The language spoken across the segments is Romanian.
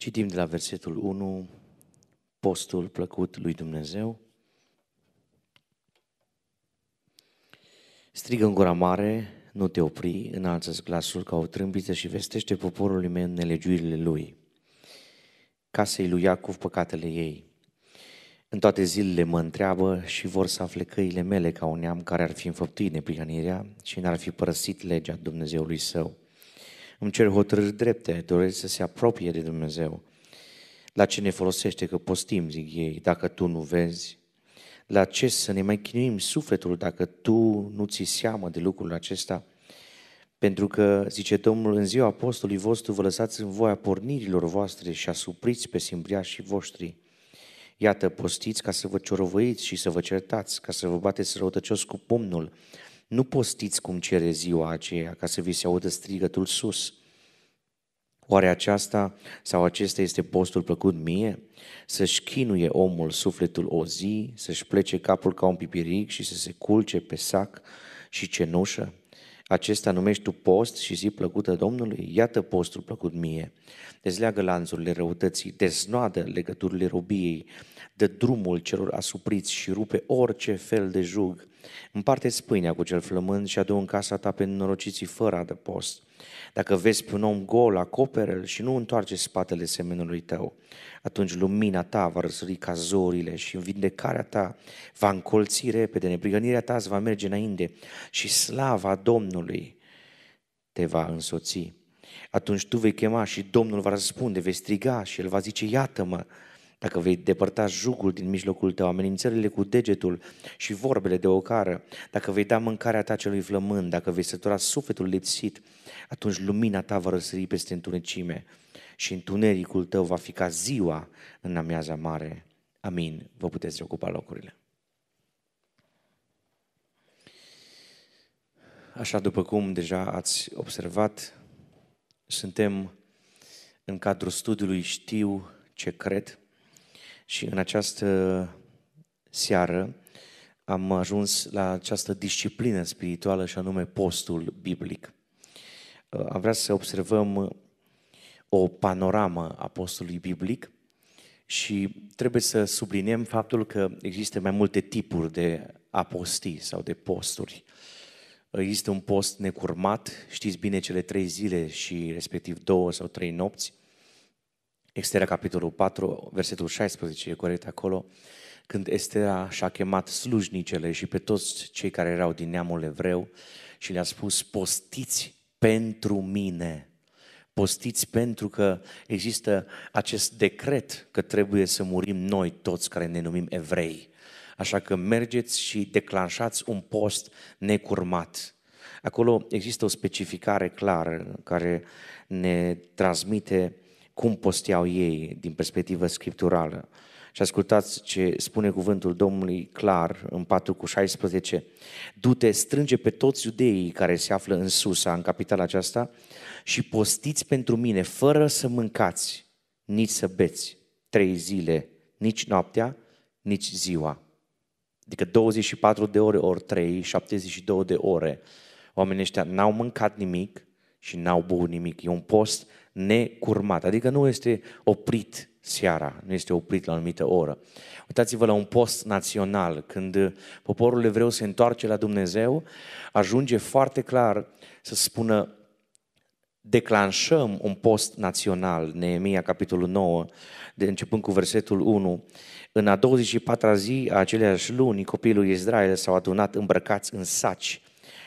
Citim de la versetul 1, postul plăcut lui Dumnezeu. Strigă în gura mare, nu te opri, înalță glasul ca o trâmbiță și vestește poporului meu nelegiurile lui, casei lui Iacov păcatele ei. În toate zilele mă întreabă și vor să afle căile mele ca un neam care ar fi înfăptuit neprihănirea și n-ar fi părăsit legea Dumnezeului său îmi cer hotărâri drepte, doresc să se apropie de Dumnezeu. La ce ne folosește că postim, zic ei, dacă tu nu vezi? La ce să ne mai chinuim sufletul dacă tu nu ți seamă de lucrul acesta? Pentru că, zice Domnul, în ziua apostolului vostru vă lăsați în voia pornirilor voastre și asupriți pe simbriașii voștri. Iată, postiți ca să vă ciorovăiți și să vă certați, ca să vă bateți răutăcios cu pumnul, nu postiți cum cere ziua aceea, ca să vi se audă strigătul sus. Oare aceasta sau acesta este postul plăcut mie? Să-și chinuie omul sufletul o zi, să-și plece capul ca un pipiric și să se culce pe sac și cenușă? Acesta numești tu post și zi plăcută Domnului? Iată postul plăcut mie. Dezleagă lanțurile răutății, deznoadă legăturile robiei, dă drumul celor asupriți și rupe orice fel de jug. Împarte pâinea cu cel flămând și adu în casa ta pe norociții fără adăpost. Dacă vezi pe un om gol, acoperă l și nu întoarce spatele semenului tău. Atunci lumina ta va răsări ca zorile și în vindecarea ta va încolți repede, neprigănirea ta îți va merge înainte și slava Domnului te va însoți. Atunci tu vei chema și Domnul va răspunde, vei striga și el va zice, iată-mă, dacă vei depărta jugul din mijlocul tău, amenințările cu degetul și vorbele de ocară, dacă vei da mâncarea ta celui flămând, dacă vei sătura sufletul lipsit, atunci lumina ta va răsări peste întunecime și întunericul tău va fi ca ziua în amiaza mare. Amin. Vă puteți ocupa locurile. Așa după cum deja ați observat, suntem în cadrul studiului Știu ce cred, și în această seară am ajuns la această disciplină spirituală și anume postul biblic. Uh, am vrea să observăm o panoramă a postului biblic și trebuie să subliniem faptul că există mai multe tipuri de apostii sau de posturi. Uh, există un post necurmat, știți bine cele trei zile și respectiv două sau trei nopți. Estera, capitolul 4, versetul 16, e corect acolo, când Estera și-a chemat slujnicele și pe toți cei care erau din neamul evreu și le-a spus, postiți pentru mine. Postiți pentru că există acest decret că trebuie să murim noi toți care ne numim evrei. Așa că mergeți și declanșați un post necurmat. Acolo există o specificare clară care ne transmite cum posteau ei din perspectivă scripturală. Și ascultați ce spune cuvântul Domnului clar în 4 cu 16. Du-te, strânge pe toți iudeii care se află în Susa, în capitala aceasta, și postiți pentru mine, fără să mâncați, nici să beți, trei zile, nici noaptea, nici ziua. Adică 24 de ore ori 3, 72 de ore. Oamenii ăștia n-au mâncat nimic și n-au băut nimic. E un post necurmat, adică nu este oprit seara, nu este oprit la o anumită oră. Uitați-vă la un post național, când poporul evreu se întoarce la Dumnezeu, ajunge foarte clar să spună declanșăm un post național, Neemia, capitolul 9, de începând cu versetul 1. În a 24-a zi a aceleași luni, copiii lui Israel s-au adunat îmbrăcați în saci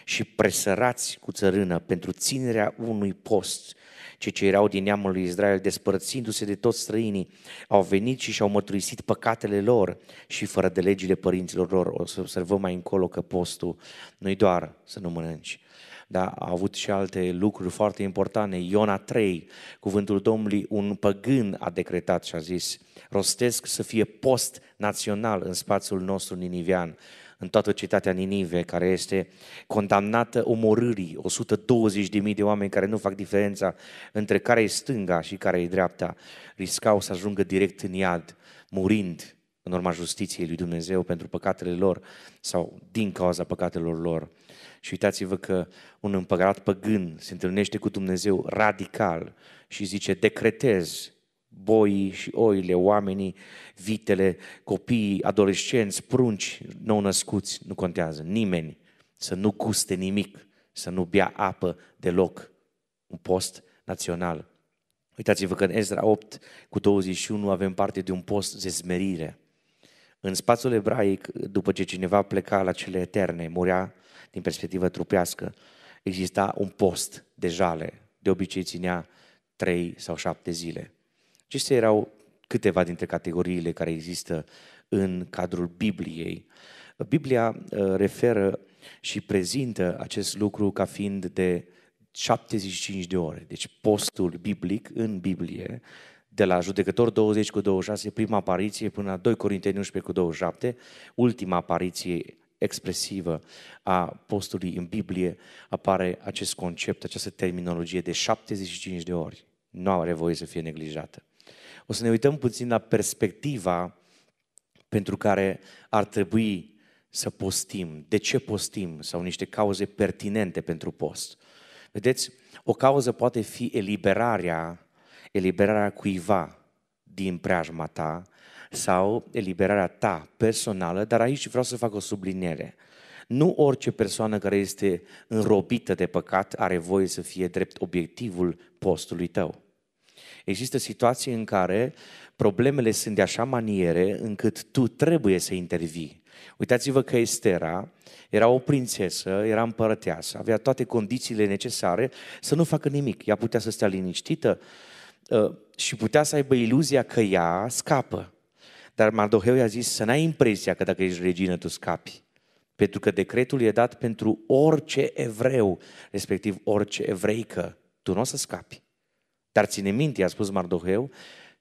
și presărați cu țărână pentru ținerea unui post cei ce erau din neamul lui Israel, despărțindu-se de toți străinii, au venit și și-au mărturisit păcatele lor și fără de legile părinților lor. O să observăm mai încolo că postul nu-i doar să nu mănânci, dar a avut și alte lucruri foarte importante. Iona 3, cuvântul Domnului, un păgân a decretat și a zis, rostesc să fie post național în spațiul nostru ninivian în toată cetatea Ninive, care este condamnată omorârii, 120.000 de oameni care nu fac diferența între care e stânga și care e dreapta, riscau să ajungă direct în iad, murind în urma justiției lui Dumnezeu pentru păcatele lor sau din cauza păcatelor lor. Și uitați-vă că un împărat păgân se întâlnește cu Dumnezeu radical și zice, decretez boii și oile, oamenii, vitele, copiii, adolescenți, prunci, nou-născuți, nu contează, nimeni să nu guste nimic, să nu bea apă deloc. Un post național. Uitați-vă că în Ezra 8 cu 21 avem parte de un post de zmerire. În spațiul ebraic, după ce cineva pleca la cele eterne, murea din perspectivă trupească, exista un post de jale. De obicei ținea trei sau șapte zile. Acestea erau câteva dintre categoriile care există în cadrul Bibliei. Biblia uh, referă și prezintă acest lucru ca fiind de 75 de ore. Deci postul biblic în Biblie, de la judecător 20 cu 26, prima apariție, până la 2 Corinteni 11 cu 27, ultima apariție expresivă a postului în Biblie, apare acest concept, această terminologie de 75 de ori. Nu are voie să fie neglijată o să ne uităm puțin la perspectiva pentru care ar trebui să postim, de ce postim sau niște cauze pertinente pentru post. Vedeți, o cauză poate fi eliberarea, eliberarea cuiva din preajma ta sau eliberarea ta personală, dar aici vreau să fac o subliniere. Nu orice persoană care este înrobită de păcat are voie să fie drept obiectivul postului tău. Există situații în care problemele sunt de așa maniere încât tu trebuie să intervii. Uitați-vă că Estera era o prințesă, era împărăteasă, avea toate condițiile necesare să nu facă nimic. Ea putea să stea liniștită ă, și putea să aibă iluzia că ea scapă. Dar Mardoheu i-a zis să n-ai impresia că dacă ești regină tu scapi. Pentru că decretul e dat pentru orice evreu, respectiv orice evreică. Tu nu o să scapi. Dar ține minte, a spus Mardoheu,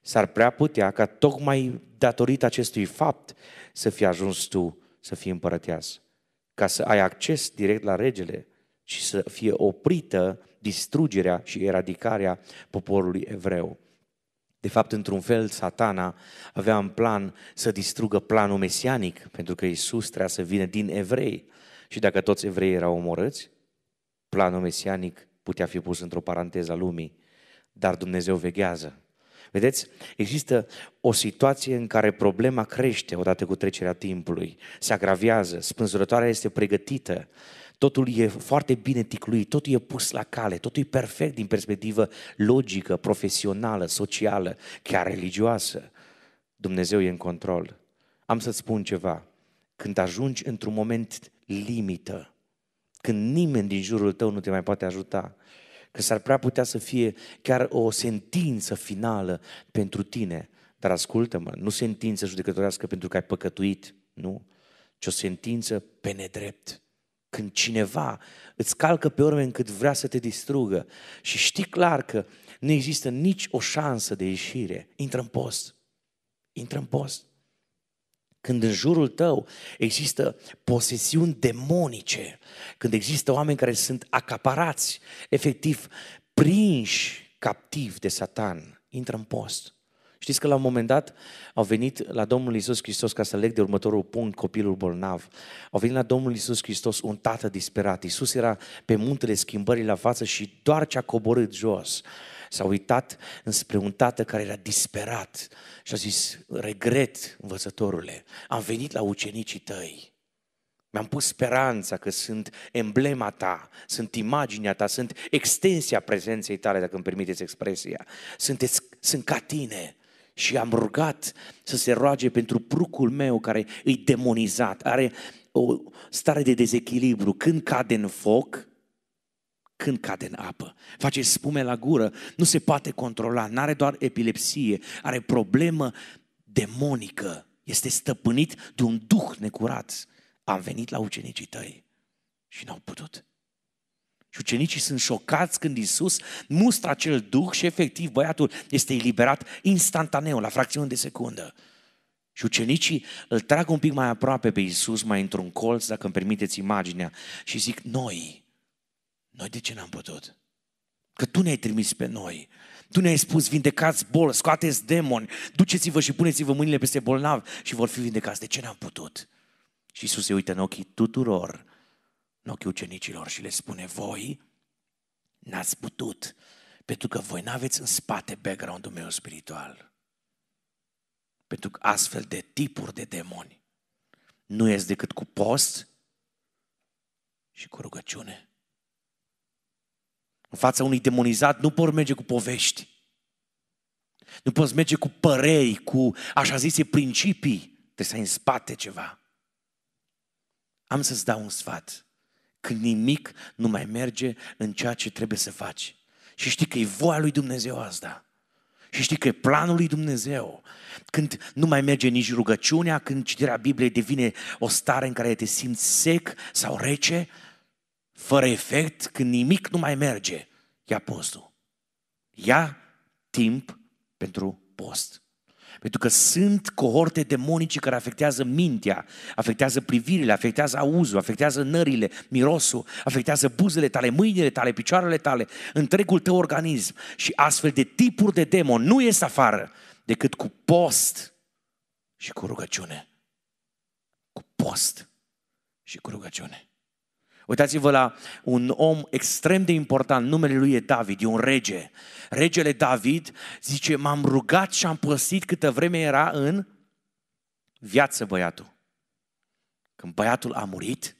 s-ar prea putea ca tocmai datorită acestui fapt să fi ajuns tu să fii împărăteas, ca să ai acces direct la regele și să fie oprită distrugerea și eradicarea poporului evreu. De fapt, într-un fel, satana avea în plan să distrugă planul mesianic, pentru că Isus trebuia să vină din evrei. Și dacă toți evreii erau omorâți, planul mesianic putea fi pus într-o paranteză a lumii dar Dumnezeu veghează. Vedeți, există o situație în care problema crește odată cu trecerea timpului, se agravează, spânzurătoarea este pregătită, totul e foarte bine ticluit, totul e pus la cale, totul e perfect din perspectivă logică, profesională, socială, chiar religioasă. Dumnezeu e în control. Am să-ți spun ceva. Când ajungi într-un moment limită, când nimeni din jurul tău nu te mai poate ajuta, că s-ar prea putea să fie chiar o sentință finală pentru tine. Dar ascultă-mă, nu sentință judecătorească pentru că ai păcătuit, nu, ci o sentință pe nedrept. Când cineva îți calcă pe urme încât vrea să te distrugă și știi clar că nu există nici o șansă de ieșire, intră în post. Intră în post când în jurul tău există posesiuni demonice, când există oameni care sunt acaparați, efectiv prinși captiv de satan, intră în post. Știți că la un moment dat au venit la Domnul Isus Hristos, ca să leg de următorul punct, copilul bolnav, au venit la Domnul Isus Hristos un tată disperat. Isus era pe muntele schimbării la față și doar ce a coborât jos S-a uitat înspre un tată care era disperat și a zis, regret, învățătorule, am venit la ucenicii tăi. Mi-am pus speranța că sunt emblema ta, sunt imaginea ta, sunt extensia prezenței tale, dacă îmi permiteți expresia. Sunteți, sunt ca tine, și am rugat să se roage pentru prucul meu care îi demonizat, are o stare de dezechilibru. Când cade în foc, când cade în apă. Face spume la gură, nu se poate controla, nu are doar epilepsie, are problemă demonică. Este stăpânit de un duh necurat. Am venit la ucenicii tăi și n-au putut. Și ucenicii sunt șocați când Iisus mustră acel duh și efectiv băiatul este eliberat instantaneu, la fracțiune de secundă. Și ucenicii îl trag un pic mai aproape pe Iisus, mai într-un colț, dacă îmi permiteți imaginea, și zic, noi, noi de ce n-am putut? Că Tu ne-ai trimis pe noi. Tu ne-ai spus, vindecați bol, scoateți demoni, duceți-vă și puneți-vă mâinile peste bolnavi și vor fi vindecați. De ce n-am putut? Și Iisus se uită în ochii tuturor, în ochii ucenicilor și le spune, voi n-ați putut, pentru că voi n-aveți în spate background-ul meu spiritual. Pentru că astfel de tipuri de demoni nu ies decât cu post și cu rugăciune. În fața unui demonizat nu poți merge cu povești. Nu poți merge cu păreri, cu așa zise principii. Trebuie să ai în spate ceva. Am să-ți dau un sfat. Când nimic nu mai merge în ceea ce trebuie să faci. Și știi că e voia lui Dumnezeu asta. Și știi că e planul lui Dumnezeu. Când nu mai merge nici rugăciunea, când citirea Bibliei devine o stare în care te simți sec sau rece, fără efect, când nimic nu mai merge, ia postul. Ia timp pentru post. Pentru că sunt cohorte demonice care afectează mintea, afectează privirile, afectează auzul, afectează nările, mirosul, afectează buzele tale, mâinile tale, picioarele tale, întregul tău organism. Și astfel de tipuri de demon nu ies afară decât cu post și cu rugăciune. Cu post și cu rugăciune. Uitați-vă la un om extrem de important, numele lui e David, e un rege. Regele David zice, m-am rugat și am păsit câtă vreme era în viață băiatul. Când băiatul a murit,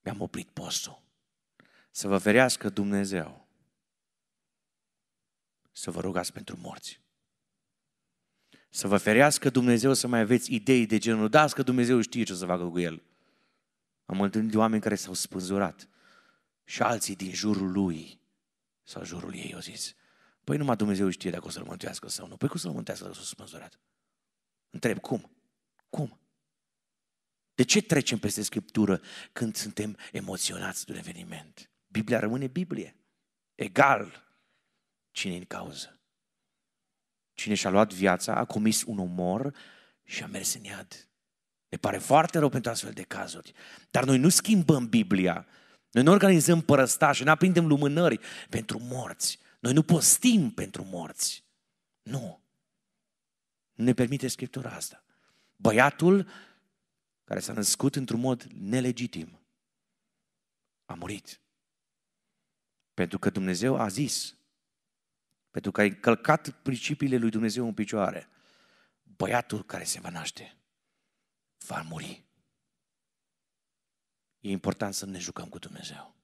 mi-am oprit postul. Să vă ferească Dumnezeu să vă rugați pentru morți. Să vă ferească Dumnezeu să mai aveți idei de genul, dați că Dumnezeu știe ce să facă cu el. Am întâlnit oameni care s-au spânzurat și alții din jurul lui sau jurul ei au zis, păi numai Dumnezeu știe dacă o să-l mântuiască sau nu. Păi cum să-l mântuiască dacă s-a spânzurat? Întreb, cum? Cum? De ce trecem peste Scriptură când suntem emoționați de un eveniment? Biblia rămâne Biblie. Egal cine în cauză. Cine și-a luat viața, a comis un omor și a mers în iad. Ne pare foarte rău pentru astfel de cazuri. Dar noi nu schimbăm Biblia. Noi nu organizăm părăstași, nu aprindem lumânări pentru morți. Noi nu postim pentru morți. Nu. Nu ne permite Scriptura asta. Băiatul care s-a născut într-un mod nelegitim a murit. Pentru că Dumnezeu a zis, pentru că ai călcat principiile lui Dumnezeu în picioare, băiatul care se va naște va muri. E important să ne jucăm cu Dumnezeu.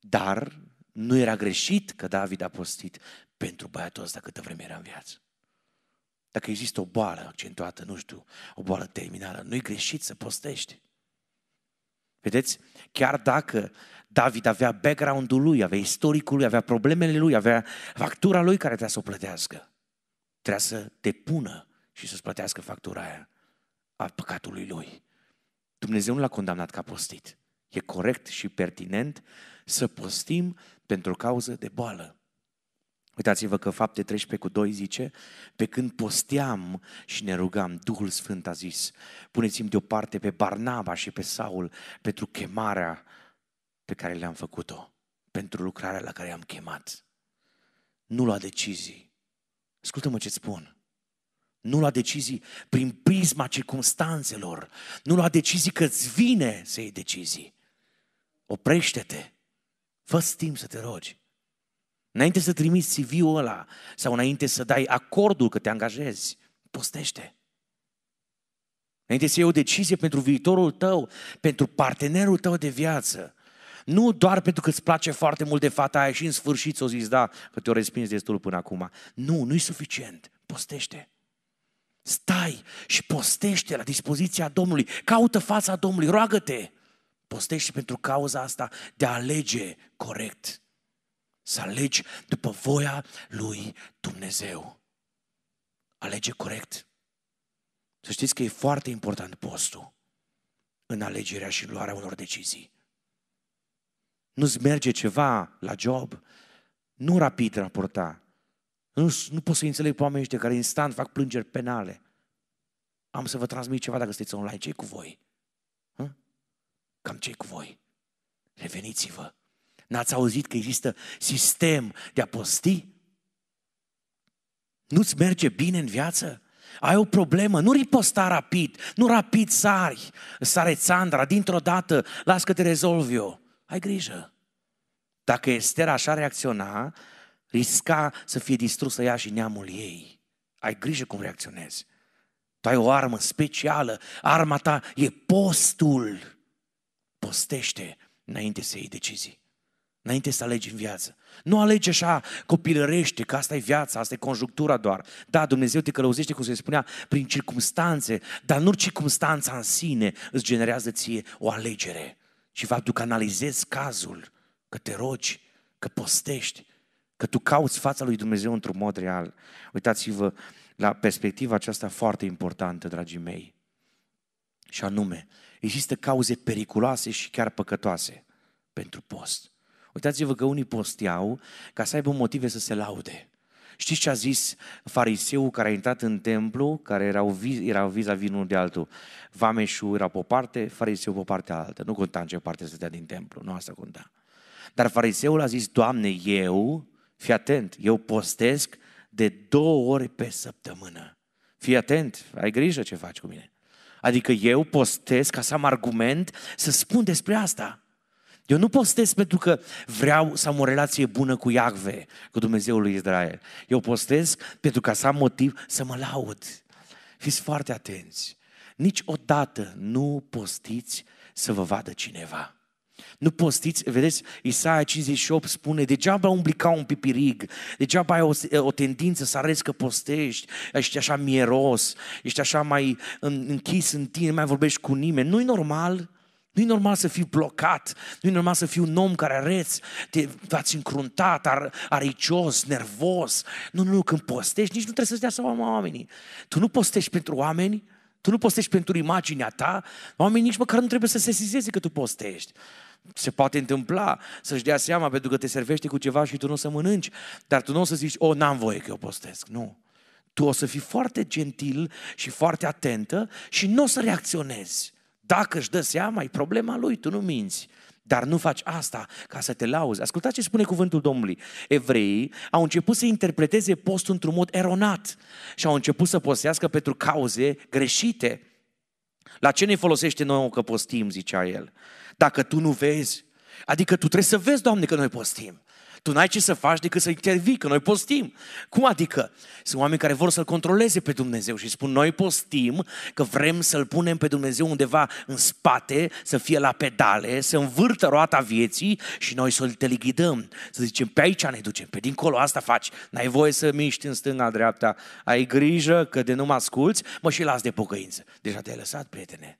Dar nu era greșit că David a postit pentru băiatul ăsta câtă vreme era în viață. Dacă există o boală accentuată, nu știu, o boală terminală, nu-i greșit să postești. Vedeți? Chiar dacă David avea background-ul lui, avea istoricul lui, avea problemele lui, avea factura lui care trebuia să o plătească, trebuia să te pună și să-ți plătească factura aia a păcatului lui. Dumnezeu nu l-a condamnat ca postit. E corect și pertinent să postim pentru cauză de boală. Uitați-vă că fapte 13 cu 2 zice, pe când posteam și ne rugam, Duhul Sfânt a zis, puneți-mi deoparte pe Barnaba și pe Saul pentru chemarea pe care le-am făcut-o, pentru lucrarea la care i-am chemat. Nu lua decizii. Ascultă-mă ce spun. Nu lua decizii prin prisma circunstanțelor. Nu lua decizii că îți vine să iei decizii. Oprește-te. fă timp să te rogi. Înainte să trimiți CV-ul ăla sau înainte să dai acordul că te angajezi, postește. Înainte să iei o decizie pentru viitorul tău, pentru partenerul tău de viață. Nu doar pentru că îți place foarte mult de fata aia și în sfârșit o zici, da, că te-o respins destul până acum. Nu, nu-i suficient. Postește. Stai și postește la dispoziția Domnului. Caută fața Domnului, roagă-te. Postește pentru cauza asta de a alege corect. Să alegi după voia lui Dumnezeu. Alege corect. Să știți că e foarte important postul în alegerea și luarea unor decizii. Nu-ți merge ceva la job, nu rapid raporta, nu, nu pot să înțeleg pe oamenii ăștia care instant fac plângeri penale. Am să vă transmit ceva dacă sunteți online. ce cu voi? Hă? Cam ce cu voi? Reveniți-vă. N-ați auzit că există sistem de a posti? Nu-ți merge bine în viață? Ai o problemă, nu riposta rapid, nu rapid sari, Sandra. dintr-o dată, las că te rezolv eu. Ai grijă. Dacă Ester așa reacționa, risca să fie distrusă ea și neamul ei. Ai grijă cum reacționezi. Tu ai o armă specială, arma ta e postul. Postește înainte să iei decizii, înainte să alegi în viață. Nu alege așa copilărește, că asta e viața, asta e conjunctura doar. Da, Dumnezeu te călăuzește, cum se spunea, prin circumstanțe, dar nu circumstanța în sine îți generează ție o alegere, Și faptul că analizezi cazul, că te rogi, că postești, Că tu cauți fața lui Dumnezeu într-un mod real. Uitați-vă la perspectiva aceasta foarte importantă, dragii mei. Și anume, există cauze periculoase și chiar păcătoase pentru post. Uitați-vă că unii posteau ca să aibă motive să se laude. Știți ce a zis fariseul care a intrat în templu, care erau, viz, erau vis-a-vis unul de altul? Vameșul era pe o parte, fariseul pe o parte altă. Nu conta în ce parte dea din templu, nu asta conta. Dar fariseul a zis, Doamne, eu Fii atent, eu postesc de două ori pe săptămână. Fii atent, ai grijă ce faci cu mine. Adică eu postez ca să am argument să spun despre asta. Eu nu postez pentru că vreau să am o relație bună cu Iahve, cu Dumnezeul lui Israel. Eu postez pentru ca să am motiv să mă laud. Fiți foarte atenți. Niciodată nu postiți să vă vadă cineva. Nu postiți, vedeți, Isaia 58 spune, degeaba umbli ca un pipirig, degeaba ai o, o tendință să arăți că postești, ești așa mieros, ești așa mai închis în tine, nu mai vorbești cu nimeni. Nu-i normal? nu e normal să fii blocat, nu e normal să fii un om care arăți, te, ați încruntat, ar, aricios, nervos. Nu, nu, nu, când postești, nici nu trebuie să-ți dea seama oamenii. Tu nu postești pentru oameni, tu nu postești pentru imaginea ta, oamenii nici măcar nu trebuie să se sizeze că tu postești se poate întâmpla să-și dea seama pentru că te servește cu ceva și tu nu o să mănânci, dar tu nu o să zici, o, oh, n-am voie că eu postesc, nu. Tu o să fii foarte gentil și foarte atentă și nu o să reacționezi. Dacă își dă seama, e problema lui, tu nu minți. Dar nu faci asta ca să te lauzi. Ascultați ce spune cuvântul Domnului. Evreii au început să interpreteze postul într-un mod eronat și au început să postească pentru cauze greșite. La ce ne folosește nouă că postim, zicea el, dacă tu nu vezi? Adică tu trebuie să vezi, Doamne, că noi postim. Tu n-ai ce să faci decât să intervii, că noi postim. Cum adică? Sunt oameni care vor să-L controleze pe Dumnezeu și spun noi postim că vrem să-L punem pe Dumnezeu undeva în spate, să fie la pedale, să învârtă roata vieții și noi să-L teleghidăm. Să zicem, pe aici ne ducem, pe dincolo asta faci. N-ai voie să miști în stânga, dreapta. Ai grijă că de nu mă asculți, mă și las de pocăință. Deja te-ai lăsat, prietene.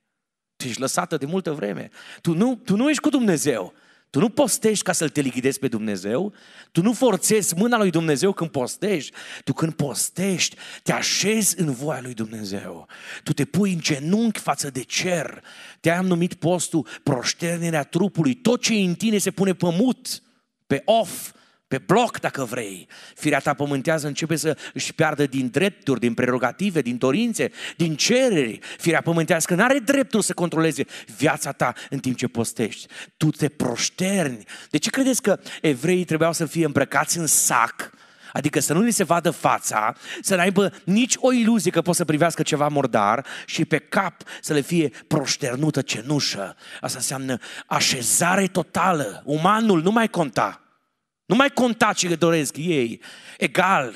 Tu ești lăsată de multă vreme. Tu nu, tu nu ești cu Dumnezeu. Tu nu postești ca să-L te lichidezi pe Dumnezeu, tu nu forțezi mâna lui Dumnezeu când postești, tu când postești te așezi în voia lui Dumnezeu, tu te pui în genunchi față de cer, te-am numit postul proșternirea trupului, tot ce e în tine se pune mut, pe off, pe bloc dacă vrei. Firea ta pământează începe să își piardă din drepturi, din prerogative, din dorințe, din cereri. Firea pământească nu are dreptul să controleze viața ta în timp ce postești. Tu te proșterni. De ce credeți că evreii trebuiau să fie îmbrăcați în sac? Adică să nu li se vadă fața, să n-aibă nici o iluzie că pot să privească ceva mordar și pe cap să le fie proșternută cenușă. Asta înseamnă așezare totală. Umanul nu mai conta. Nu mai conta ce le doresc ei. Egal,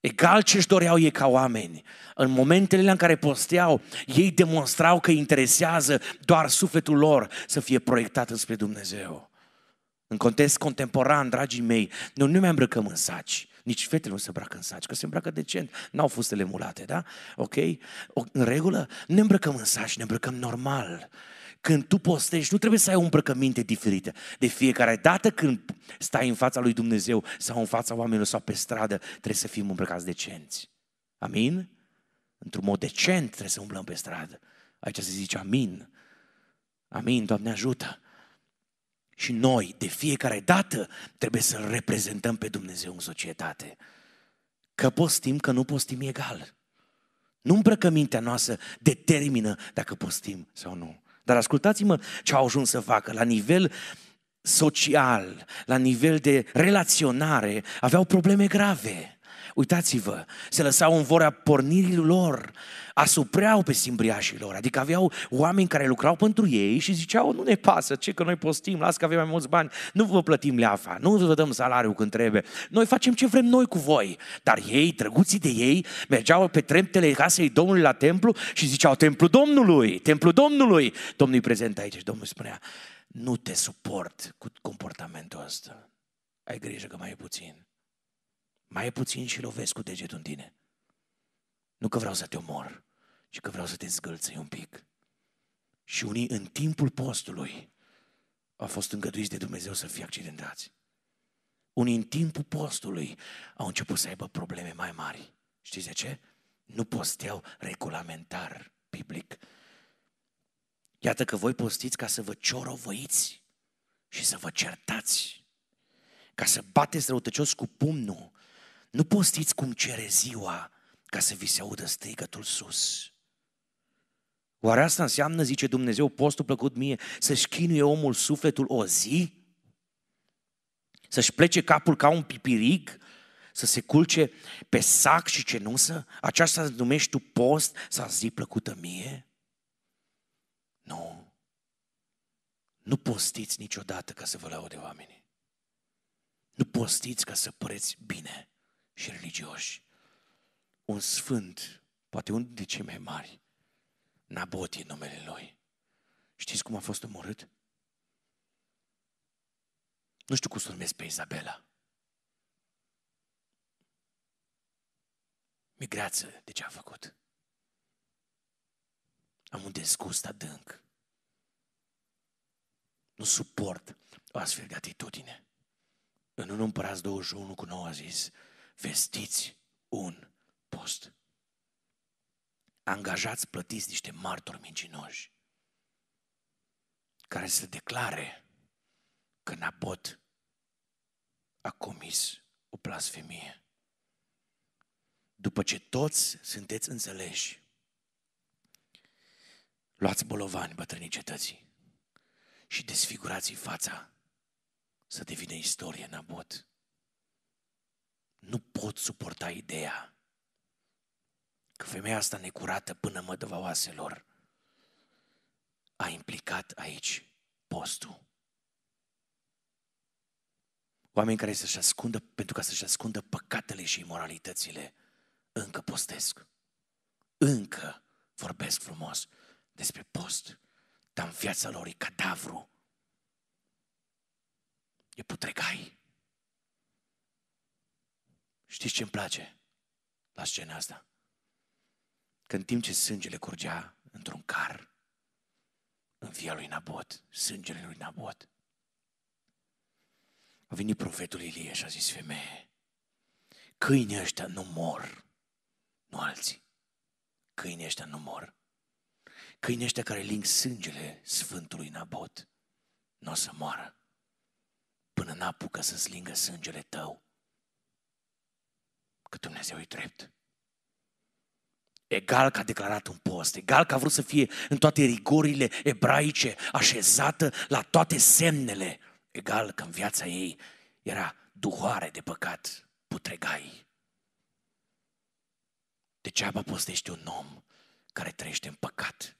egal ce își doreau ei ca oameni. În momentele în care posteau, ei demonstrau că interesează doar sufletul lor să fie proiectat spre Dumnezeu. În context contemporan, dragii mei, noi nu ne mai îmbrăcăm în saci. Nici fetele nu se îmbracă în saci, că se îmbracă decent. N-au fost ele mulate, da? Ok? O, în regulă? Ne îmbrăcăm în saci, ne îmbrăcăm normal. Când tu postești, nu trebuie să ai o îmbrăcăminte diferită. De fiecare dată când stai în fața lui Dumnezeu sau în fața oamenilor sau pe stradă, trebuie să fim îmbrăcați decenți. Amin? Într-un mod decent trebuie să umblăm pe stradă. Aici se zice amin. Amin, Doamne ajută. Și noi, de fiecare dată, trebuie să reprezentăm pe Dumnezeu în societate. Că postim, că nu postim egal. Nu îmbrăcămintea noastră determină dacă postim sau nu. Dar ascultați-mă ce au ajuns să facă la nivel social, la nivel de relaționare, aveau probleme grave uitați-vă, se lăsau în vora pornirilor lor, asupreau pe simbriașilor, adică aveau oameni care lucrau pentru ei și ziceau, nu ne pasă, ce că noi postim, las că avem mai mulți bani, nu vă plătim leafa, nu vă dăm salariul când trebuie, noi facem ce vrem noi cu voi. Dar ei, drăguții de ei, mergeau pe treptele casei Domnului la templu și ziceau, templu Domnului, templu Domnului. Domnul e prezent aici Domnul spunea, nu te suport cu comportamentul ăsta. Ai grijă că mai e puțin mai e puțin și lovesc cu degetul în tine. Nu că vreau să te omor, ci că vreau să te zgâlțăi un pic. Și unii în timpul postului au fost îngăduiți de Dumnezeu să fie accidentați. Unii în timpul postului au început să aibă probleme mai mari. Știți de ce? Nu posteau regulamentar biblic. Iată că voi postiți ca să vă ciorovăiți și să vă certați, ca să bateți răutăcios cu pumnul nu postiți cum cere ziua ca să vi se audă strigătul sus. Oare asta înseamnă, zice Dumnezeu, postul plăcut mie, să-și chinuie omul sufletul o zi? Să-și plece capul ca un pipiric? Să se culce pe sac și cenusă? Aceasta se numești tu post sau zi plăcută mie? Nu. Nu postiți niciodată ca să vă laude oamenii. Nu postiți ca să păreți bine și religioși. Un sfânt, poate unul dintre cei mai mari, Nabot e numele lui. Știți cum a fost omorât? Nu știu cum să numesc pe Izabela. Mi grață de ce a făcut. Am un dezgust adânc. Nu suport o astfel de atitudine. În un Împărați 21 cu 9 a zis, vestiți un post. Angajați, plătiți niște martori mincinoși care să declare că Nabot a comis o blasfemie. După ce toți sunteți înțeleși, luați bolovani bătrânii cetății și desfigurați fața să devină istorie Nabot nu pot suporta ideea că femeia asta necurată până mădăva oaselor a implicat aici postul. Oameni care să-și ascundă, pentru ca să-și ascundă păcatele și imoralitățile, încă postesc. Încă vorbesc frumos despre post, dar în viața lor e cadavru. E putregai. Știți ce îmi place la scena asta? Că în timp ce sângele curgea într-un car, în via lui Nabot, sângele lui Nabot, a venit profetul Ilie și a zis, femeie, câinii ăștia nu mor, nu alții. Câinii ăștia nu mor. Câinii ăștia care ling sângele Sfântului Nabot, nu o să moară până n-apucă să lingă sângele tău că Dumnezeu e drept. Egal că a declarat un post, egal că a vrut să fie în toate rigorile ebraice, așezată la toate semnele, egal că în viața ei era duhoare de păcat, putregai. Degeaba postește un om care trăiește în păcat.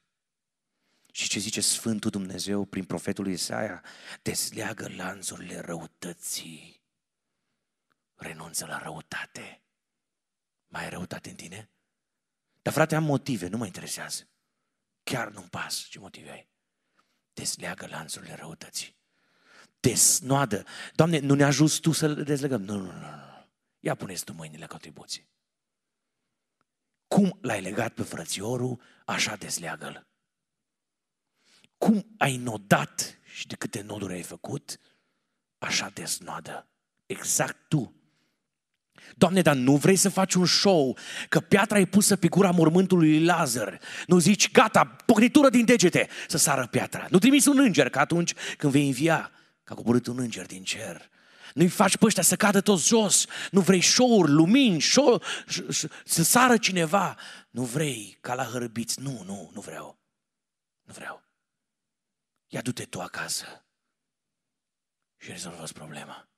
Și ce zice Sfântul Dumnezeu prin profetul Isaia? Desleagă lanțurile răutății, renunță la răutate mai ai răutate în tine? Dar frate, am motive, nu mă interesează. Chiar nu-mi pas ce motive ai. Desleagă lanțurile răutății. Desnoadă. Doamne, nu ne ajuți tu să le dezlegăm. Nu, nu, nu, nu. Ia puneți tu mâinile la Cum l-ai legat pe frățiorul, așa desleagă-l. Cum ai nodat și de câte noduri ai făcut, așa desnoadă. Exact tu Doamne, dar nu vrei să faci un show că piatra e pusă pe gura mormântului Lazar. Nu zici, gata, pocnitură din degete să sară piatra. Nu trimis un înger, că atunci când vei învia, că a coborât un înger din cer. Nu-i faci pe ăștia să cadă toți jos. Nu vrei show-uri, lumini, show, să sară cineva. Nu vrei ca la hărbiți. Nu, nu, nu vreau. Nu vreau. Ia du-te tu acasă și rezolvați problema.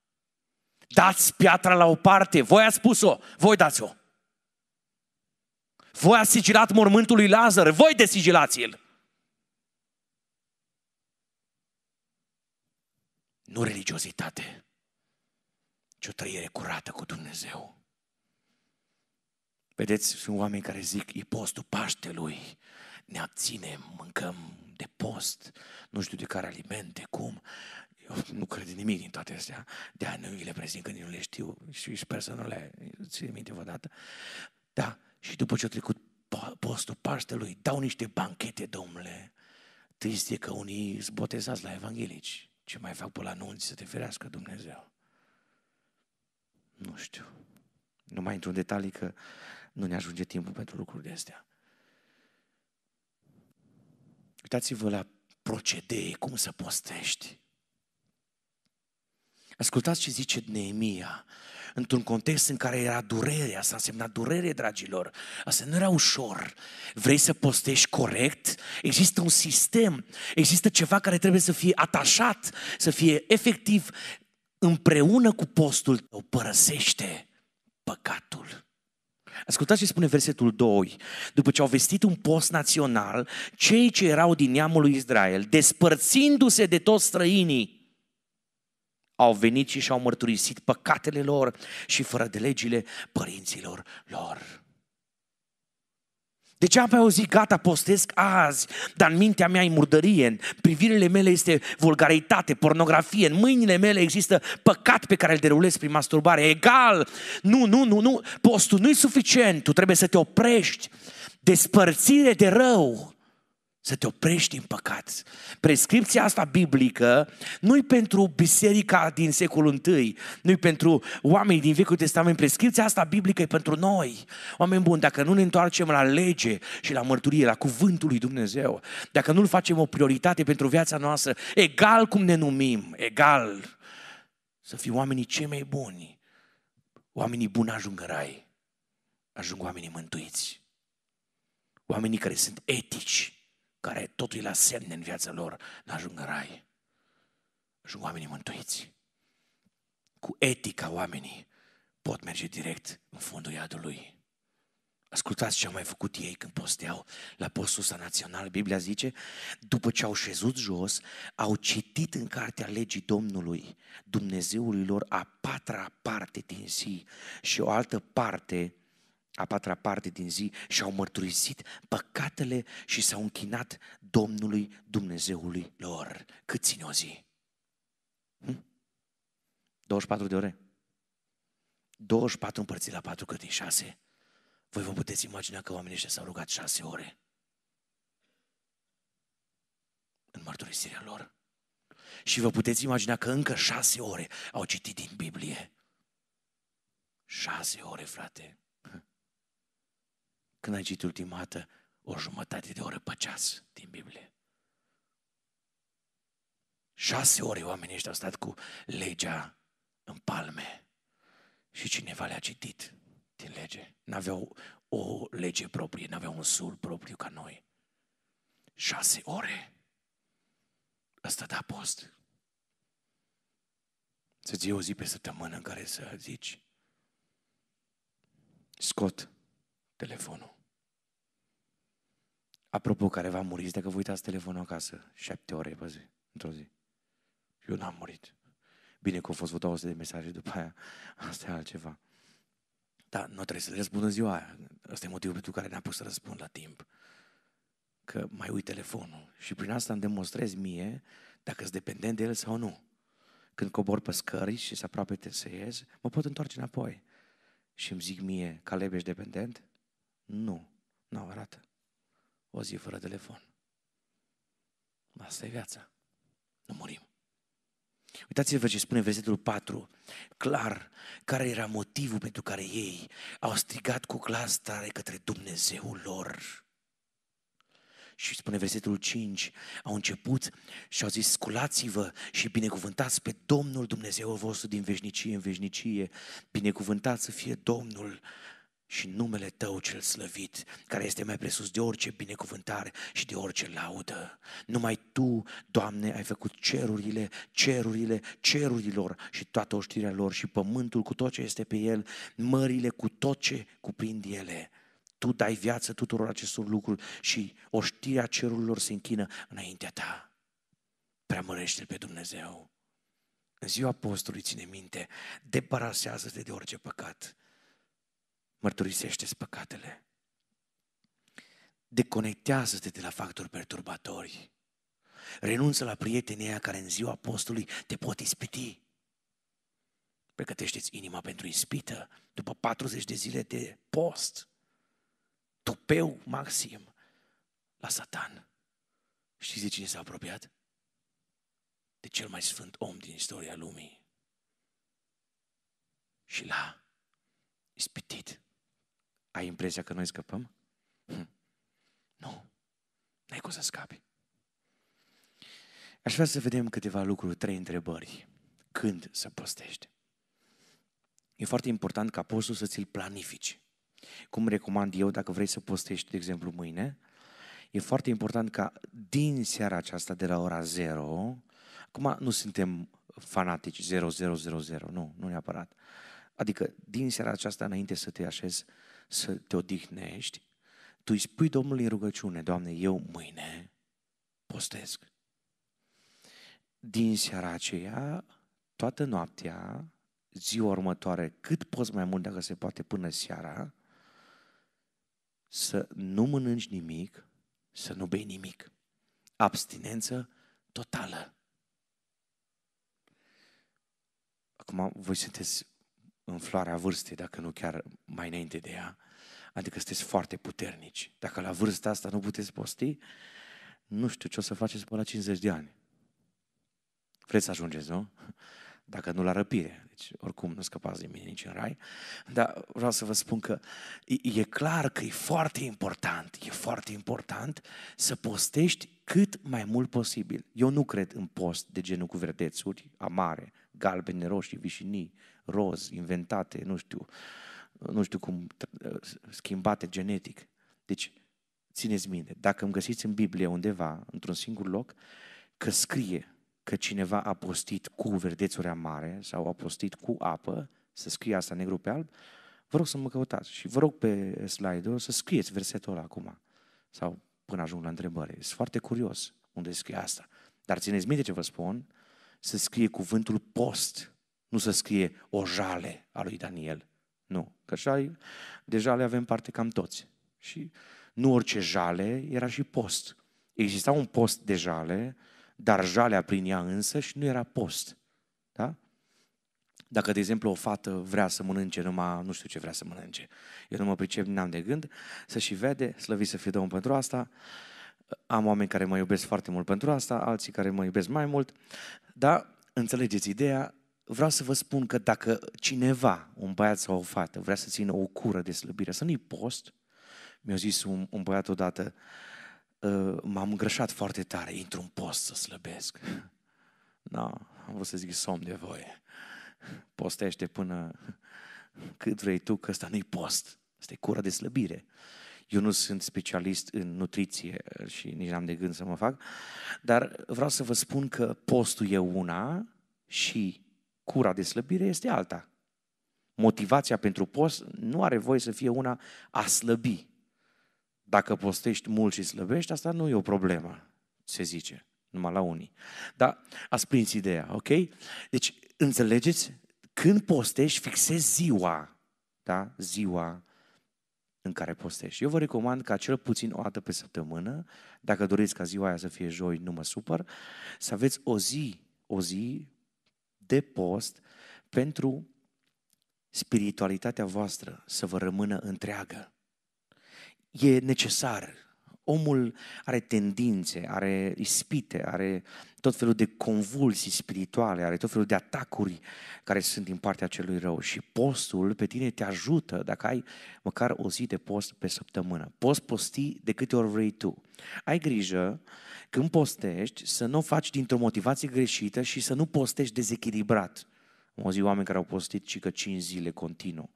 Dați piatra la o parte. Voi ați spus-o, voi dați-o. Voi ați sigilat mormântul lui Lazar, voi desigilați-l. Nu religiozitate, ci o trăire curată cu Dumnezeu. Vedeți, sunt oameni care zic, e postul Paștelui, ne abținem, mâncăm de post, nu știu de care alimente, cum, eu nu cred nimic din toate astea. de aia nu vi le prezint când nu le știu și sper să nu le țin minte vreodată. Da, și după ce a trecut postul Paștelui, dau niște banchete, domnule. Trist e că unii zbotezați la evanghelici. Ce mai fac pe la nunți să te ferească Dumnezeu? Nu știu. Nu mai intru în detalii că nu ne ajunge timpul pentru lucruri de astea. Uitați-vă la procedee, cum să postești. Ascultați ce zice Neemia, într-un context în care era durere, asta însemna durere, dragilor. Asta nu era ușor. Vrei să postești corect? Există un sistem, există ceva care trebuie să fie atașat, să fie efectiv împreună cu postul tău. Părăsește păcatul. Ascultați ce spune versetul 2. După ce au vestit un post național, cei ce erau din neamul lui Israel, despărțindu-se de toți străinii, au venit și și-au mărturisit păcatele lor și fără de legile părinților lor. De ce am mai auzit, gata, postesc azi, dar în mintea mea e murdărie, în privirile mele este vulgaritate, pornografie, în mâinile mele există păcat pe care îl derulez prin masturbare, egal, nu, nu, nu, nu, postul nu e suficient, tu trebuie să te oprești, despărțire de rău, să te oprești din păcat. Prescripția asta biblică nu-i pentru biserica din secolul I, nu-i pentru oamenii din Vechiul Testament, prescripția asta biblică e pentru noi. Oameni buni, dacă nu ne întoarcem la lege și la mărturie, la cuvântul lui Dumnezeu, dacă nu-l facem o prioritate pentru viața noastră, egal cum ne numim, egal, să fim oamenii cei mai buni, oamenii buni ajung în rai, ajung oamenii mântuiți, oamenii care sunt etici, care totul e la semne în viața lor, nu ajung în rai. Ajung oamenii mântuiți. Cu etica oamenii pot merge direct în fundul iadului. Ascultați ce au mai făcut ei când posteau la postul ăsta național. Biblia zice, după ce au șezut jos, au citit în cartea legii Domnului, Dumnezeului lor, a patra parte din zi și o altă parte a patra parte din zi și au mărturisit păcatele și s-au închinat Domnului Dumnezeului lor. Cât ține o zi? Hm? 24 de ore? 24 împărțit la 4 cât din 6? Voi vă puteți imagina că oamenii ăștia s-au rugat 6 ore în mărturisirea lor. Și vă puteți imagina că încă 6 ore au citit din Biblie. 6 ore, frate când ai citit ultima o jumătate de oră pe ceas din Biblie? Șase ore oamenii ăștia au stat cu legea în palme și cineva le-a citit din lege. N-aveau o lege proprie, n-aveau un sul propriu ca noi. Șase ore? Ăsta da post. Să-ți o zi pe săptămână în care să zici, scot telefonul. Apropo, care va muri, dacă vă uitați telefonul acasă, șapte ore pe zi, într-o zi. Eu n-am murit. Bine că au fost vreo 200 de mesaje după aia, asta e altceva. Dar nu trebuie să le răspund în ziua aia. Asta e motivul pentru care n-am pus să răspund la timp. Că mai uit telefonul. Și prin asta îmi demonstrez mie dacă sunt dependent de el sau nu. Când cobor pe scări și se aproape te să ies, mă pot întoarce înapoi. Și îmi zic mie, Caleb, ești dependent? Nu. Nu, arată o zi fără telefon. Asta e viața. Nu murim. Uitați-vă ce spune versetul 4, clar, care era motivul pentru care ei au strigat cu glas tare către Dumnezeul lor. Și spune versetul 5, au început și au zis, sculați-vă și binecuvântați pe Domnul Dumnezeu vostru din veșnicie în veșnicie, binecuvântat să fie Domnul și numele Tău cel slăvit, care este mai presus de orice binecuvântare și de orice laudă. Numai Tu, Doamne, ai făcut cerurile, cerurile, cerurilor și toată oștirea lor și pământul cu tot ce este pe el, mările cu tot ce cuprind ele. Tu dai viață tuturor acestor lucruri și oștirea cerurilor se închină înaintea Ta. Preamărește-L pe Dumnezeu. În ziua postului, ține minte, debarasează-te de orice păcat mărturisește păcatele. Deconectează-te de la factori perturbatori. Renunță la prietenia care în ziua postului te pot ispiti. Pregătește-ți inima pentru ispită după 40 de zile de post. Tupeu maxim la satan. Știți de cine s-a apropiat? De cel mai sfânt om din istoria lumii. Și l-a ispitit ai impresia că noi scăpăm? Hm. Nu. N-ai cum să scapi. Aș vrea să vedem câteva lucruri, trei întrebări. Când să postești? E foarte important ca postul să ți-l planifici. Cum recomand eu dacă vrei să postești, de exemplu, mâine, e foarte important ca din seara aceasta, de la ora 0, acum nu suntem fanatici 0000, nu, nu neapărat. Adică din seara aceasta, înainte să te așezi, să te odihnești, tu îi spui Domnului în rugăciune, Doamne, eu mâine postesc. Din seara aceea, toată noaptea, ziua următoare, cât poți mai mult dacă se poate până seara, să nu mănânci nimic, să nu bei nimic. Abstinență totală. Acum, voi sunteți în floarea vârstei, dacă nu chiar mai înainte de ea. Adică sunteți foarte puternici. Dacă la vârsta asta nu puteți posti, nu știu ce o să faceți până la 50 de ani. Vreți să ajungeți, nu? Dacă nu la răpire. Deci, oricum, nu scăpați de mine nici în rai. Dar vreau să vă spun că e clar că e foarte important, e foarte important să postești cât mai mult posibil. Eu nu cred în post de genul cu verdețuri, amare, galbene, roșii, vișinii, roz, inventate, nu știu, nu știu cum, schimbate genetic. Deci, țineți minte, dacă îmi găsiți în Biblie undeva, într-un singur loc, că scrie că cineva a postit cu verdețuri amare sau a postit cu apă, să scrie asta negru pe alb, vă rog să mă căutați și vă rog pe slide să scrieți versetul ăla acum sau până ajung la întrebare. Sunt foarte curios unde scrie asta. Dar țineți minte ce vă spun, să scrie cuvântul post nu se scrie o jale a lui Daniel. Nu, că jale, de jale avem parte cam toți. Și nu orice jale, era și post. Exista un post de jale, dar jalea prin ea însă și nu era post. Da? Dacă, de exemplu, o fată vrea să mănânce numai, nu știu ce vrea să mănânce, eu nu mă pricep, n-am de gând, să și vede, slăvi să fie Domnul pentru asta, am oameni care mă iubesc foarte mult pentru asta, alții care mă iubesc mai mult, dar înțelegeți ideea, vreau să vă spun că dacă cineva, un băiat sau o fată, vrea să țină o cură de slăbire, să nu-i post, mi-a zis un, un băiat odată, uh, m-am îngrășat foarte tare, intru un post să slăbesc. Da, am vrut să zic somn de voie. Postește până cât vrei tu, că ăsta nu-i post. Asta e cură de slăbire. Eu nu sunt specialist în nutriție și nici n-am de gând să mă fac, dar vreau să vă spun că postul e una și Cura de slăbire este alta. Motivația pentru post nu are voie să fie una a slăbi. Dacă postești mult și slăbești, asta nu e o problemă, se zice, numai la unii. Dar ați prins ideea, ok? Deci, înțelegeți? Când postești, fixezi ziua, da? Ziua în care postești. Eu vă recomand ca cel puțin o dată pe săptămână, dacă doriți ca ziua aia să fie joi, nu mă supăr, să aveți o zi, o zi de post pentru spiritualitatea voastră să vă rămână întreagă. E necesar Omul are tendințe, are ispite, are tot felul de convulsii spirituale, are tot felul de atacuri care sunt din partea celui rău și postul pe tine te ajută dacă ai măcar o zi de post pe săptămână. Poți posti de câte ori vrei tu. Ai grijă când postești să nu faci dintr-o motivație greșită și să nu postești dezechilibrat. Am auzit oameni care au postit și că 5 zile continuu.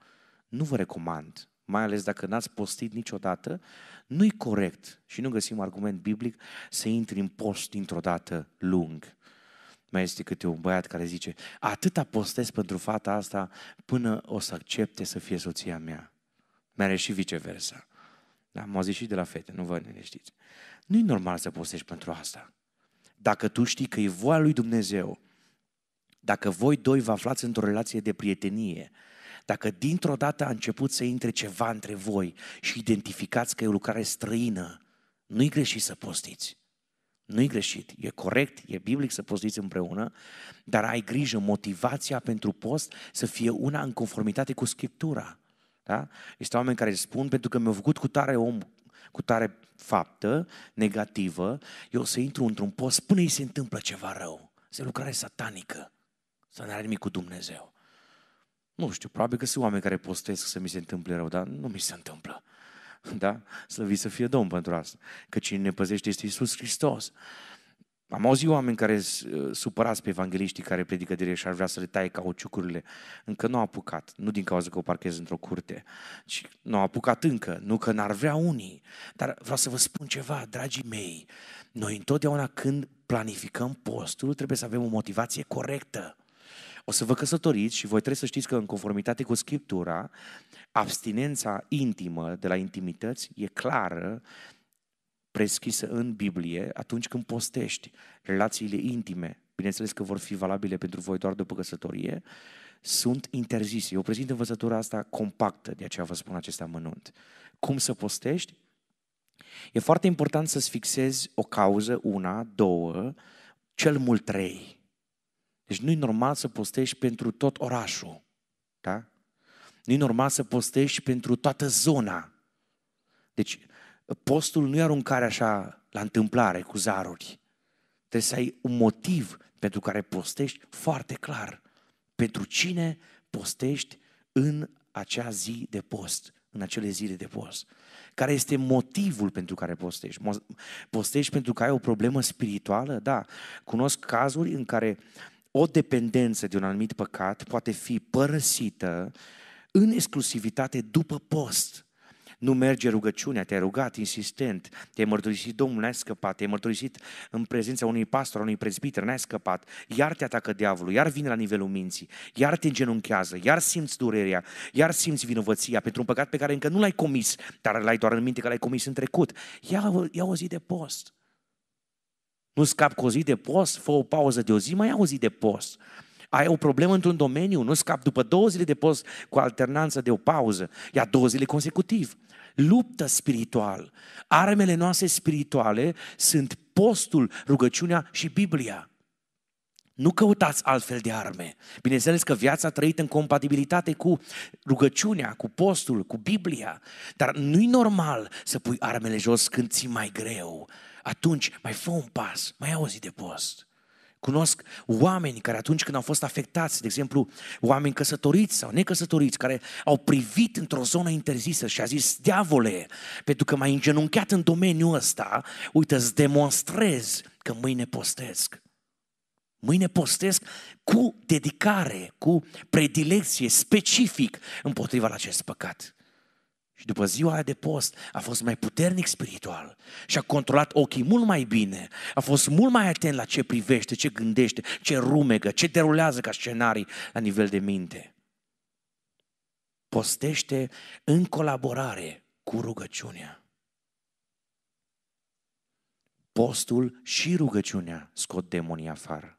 Nu vă recomand mai ales dacă n-ați postit niciodată, nu-i corect și nu găsim argument biblic să intri în post dintr-o dată lung. Mai este câte un băiat care zice, atâta postez pentru fata asta până o să accepte să fie soția mea. Mere și viceversa. Da, m-au zis și de la fete, nu vă știți. Nu-i normal să postești pentru asta. Dacă tu știi că e voia lui Dumnezeu, dacă voi doi vă aflați într-o relație de prietenie, dacă dintr-o dată a început să intre ceva între voi și identificați că e o lucrare străină, nu-i greșit să postiți. Nu-i greșit, e corect, e biblic să postiți împreună, dar ai grijă, motivația pentru post să fie una în conformitate cu Scriptura. Da? Este oameni care spun, pentru că mi-au făcut cu tare om, cu tare faptă negativă, eu să intru într-un post până îi se întâmplă ceva rău. se lucrare satanică. Să nu are nimic cu Dumnezeu. Nu știu, probabil că sunt oameni care postesc să mi se întâmple rău, dar nu mi se întâmplă. Da? Să vii să fie Domn pentru asta. Că cine ne păzește este Isus Hristos. Am auzit oameni care sunt uh, supărați pe evangeliștii care predică de și ar vrea să le taie cauciucurile. Încă nu au apucat, nu din cauza că o parchez într-o curte, ci nu au apucat încă, nu că n-ar vrea unii. Dar vreau să vă spun ceva, dragii mei, noi întotdeauna când planificăm postul trebuie să avem o motivație corectă o să vă căsătoriți și voi trebuie să știți că în conformitate cu Scriptura, abstinența intimă de la intimități e clară, prescrisă în Biblie atunci când postești relațiile intime, bineînțeles că vor fi valabile pentru voi doar după căsătorie, sunt interzise. Eu prezint învățătura asta compactă, de aceea vă spun acest amănunt. Cum să postești? E foarte important să-ți fixezi o cauză, una, două, cel mult trei. Deci nu-i normal să postești pentru tot orașul. Da? Nu-i normal să postești pentru toată zona. Deci postul nu e aruncare așa la întâmplare cu zaruri. Trebuie să ai un motiv pentru care postești foarte clar. Pentru cine postești în acea zi de post, în acele zile de post. Care este motivul pentru care postești? Postești pentru că ai o problemă spirituală? Da. Cunosc cazuri în care o dependență de un anumit păcat poate fi părăsită în exclusivitate după post. Nu merge rugăciunea, te-ai rugat insistent, te-ai mărturisit Domnul, n-ai scăpat, te-ai mărturisit în prezența unui pastor, unui prezbiter, n-ai scăpat, iar te atacă diavolul, iar vine la nivelul minții, iar te îngenunchează, iar simți durerea, iar simți vinovăția pentru un păcat pe care încă nu l-ai comis, dar l-ai doar în minte că l-ai comis în trecut. Ia, ia o zi de post. Nu scap cu o zi de post? Fă o pauză de o zi, mai au o zi de post. Ai o problemă într-un domeniu, nu scap după două zile de post cu alternanță de o pauză, ia două zile consecutiv. Luptă spiritual. Armele noastre spirituale sunt postul, rugăciunea și Biblia. Nu căutați altfel de arme. Bineînțeles că viața trăită în compatibilitate cu rugăciunea, cu postul, cu Biblia. Dar nu-i normal să pui armele jos când ți mai greu atunci mai fă un pas, mai auzi de post. Cunosc oameni care atunci când au fost afectați, de exemplu, oameni căsătoriți sau necăsătoriți, care au privit într-o zonă interzisă și a zis, diavole, pentru că m-ai îngenunchiat în domeniul ăsta, uite, îți demonstrez că mâine postesc. Mâine postesc cu dedicare, cu predilecție specific împotriva la acest păcat. Și după ziua aia de post a fost mai puternic spiritual și a controlat ochii mult mai bine, a fost mult mai atent la ce privește, ce gândește, ce rumegă, ce derulează ca scenarii la nivel de minte. Postește în colaborare cu rugăciunea. Postul și rugăciunea scot demonii afară.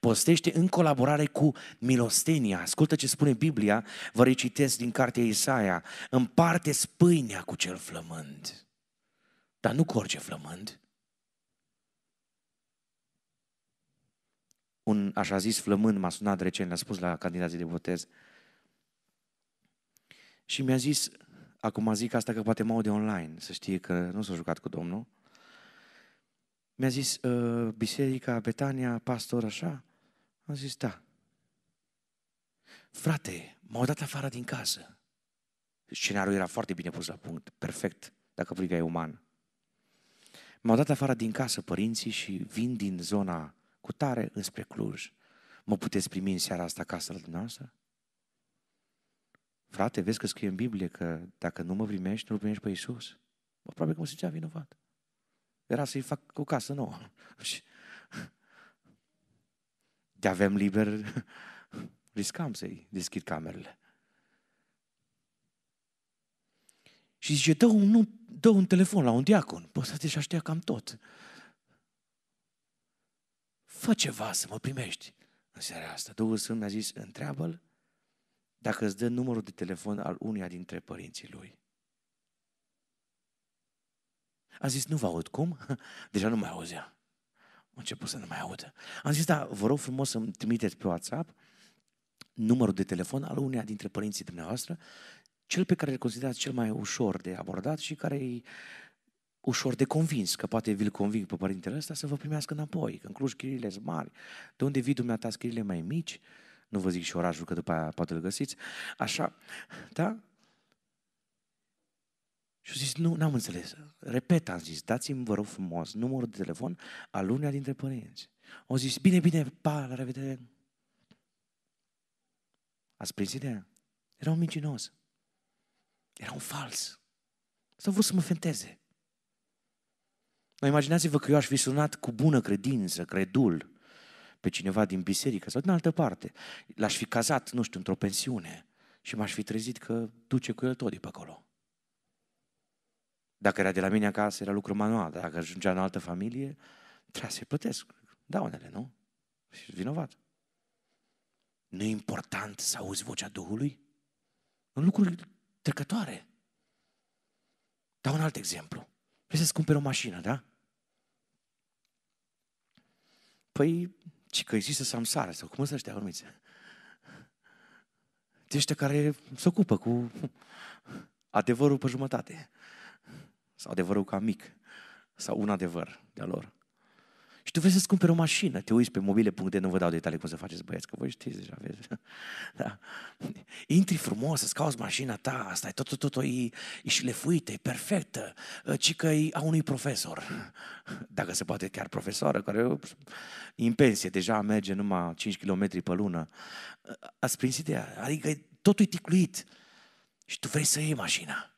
Postește în colaborare cu milostenia. Ascultă ce spune Biblia, vă recitesc din cartea Isaia. Împarte spâinea cu cel flămând. Dar nu cu orice flămând. Un așa zis flămând m-a sunat recent, l-a spus la candidații de botez. Și mi-a zis, acum zic asta că poate mă aude online, să știe că nu s-a jucat cu Domnul. Mi-a zis, uh, biserica Betania, pastor, așa? Am zis, da. Frate, m-au dat afară din casă. Scenariul era foarte bine pus la punct, perfect, dacă priveai uman. M-au dat afară din casă părinții și vin din zona cu tare înspre Cluj. Mă puteți primi în seara asta acasă la dumneavoastră? Frate, vezi că scrie în Biblie că dacă nu mă primești, nu primești pe Iisus. probabil că mă simțea vinovat era să-i fac o casă nouă. Și te avem liber, riscam să-i deschid camerele. Și zice, dă un, nu, dă un telefon la un diacon, poți să te știa cam tot. Fă ceva să mă primești în seara asta. Duhul Sfânt mi-a zis, întreabă-l dacă îți dă numărul de telefon al unuia dintre părinții lui. A zis, nu vă aud. Cum? Deja nu mai auzea. A început să nu mai audă. Am zis, da, vă rog frumos să-mi trimiteți pe WhatsApp numărul de telefon al uneia dintre părinții dumneavoastră, cel pe care îl considerați cel mai ușor de abordat și care e ușor de convins, că poate vi-l conving pe părintele ăsta să vă primească înapoi, că în Cluj chirile sunt mari, de unde vii dumneata chirile mai mici, nu vă zic și orașul, că după aia poate îl găsiți, așa, da? Și eu zis, nu, n-am înțeles. Repet, am zis, dați-mi, vă rog frumos, numărul de telefon al uneia dintre părinți. Au zis, bine, bine, pa, la revedere. Ați prins ideea? Era un mincinos. Era un fals. Asta vrut să mă fenteze. Dar imaginați-vă că eu aș fi sunat cu bună credință, credul, pe cineva din biserică sau din altă parte. L-aș fi cazat, nu știu, într-o pensiune și m-aș fi trezit că duce cu el tot de pe acolo. Dacă era de la mine acasă, era lucru manual. Dacă ajungea în altă familie, trebuia să-i plătesc daunele, nu? Și vinovat. Nu e important să auzi vocea Duhului? În lucruri trecătoare. Dau un alt exemplu. Vrei să-ți cumperi o mașină, da? Păi, ci că există samsara sau cum să ăștia urmiți? De ăștia care se ocupă cu adevărul pe jumătate sau adevărul ca mic, sau un adevăr de-a lor. Și tu vrei să-ți cumperi o mașină, te uiți pe mobile, puncte, nu vă dau detalii cum să faceți băieți, că voi știți deja, vezi. Da. Intri frumos, îți cauți mașina ta, asta e tot, tot, tot, e, e șlefuită, e perfectă, ă, ci că e a unui profesor, dacă se poate chiar profesoară, care e în pensie, deja merge numai 5 km pe lună. Ă, ați prins ideea, adică totul e ticluit și tu vrei să iei mașina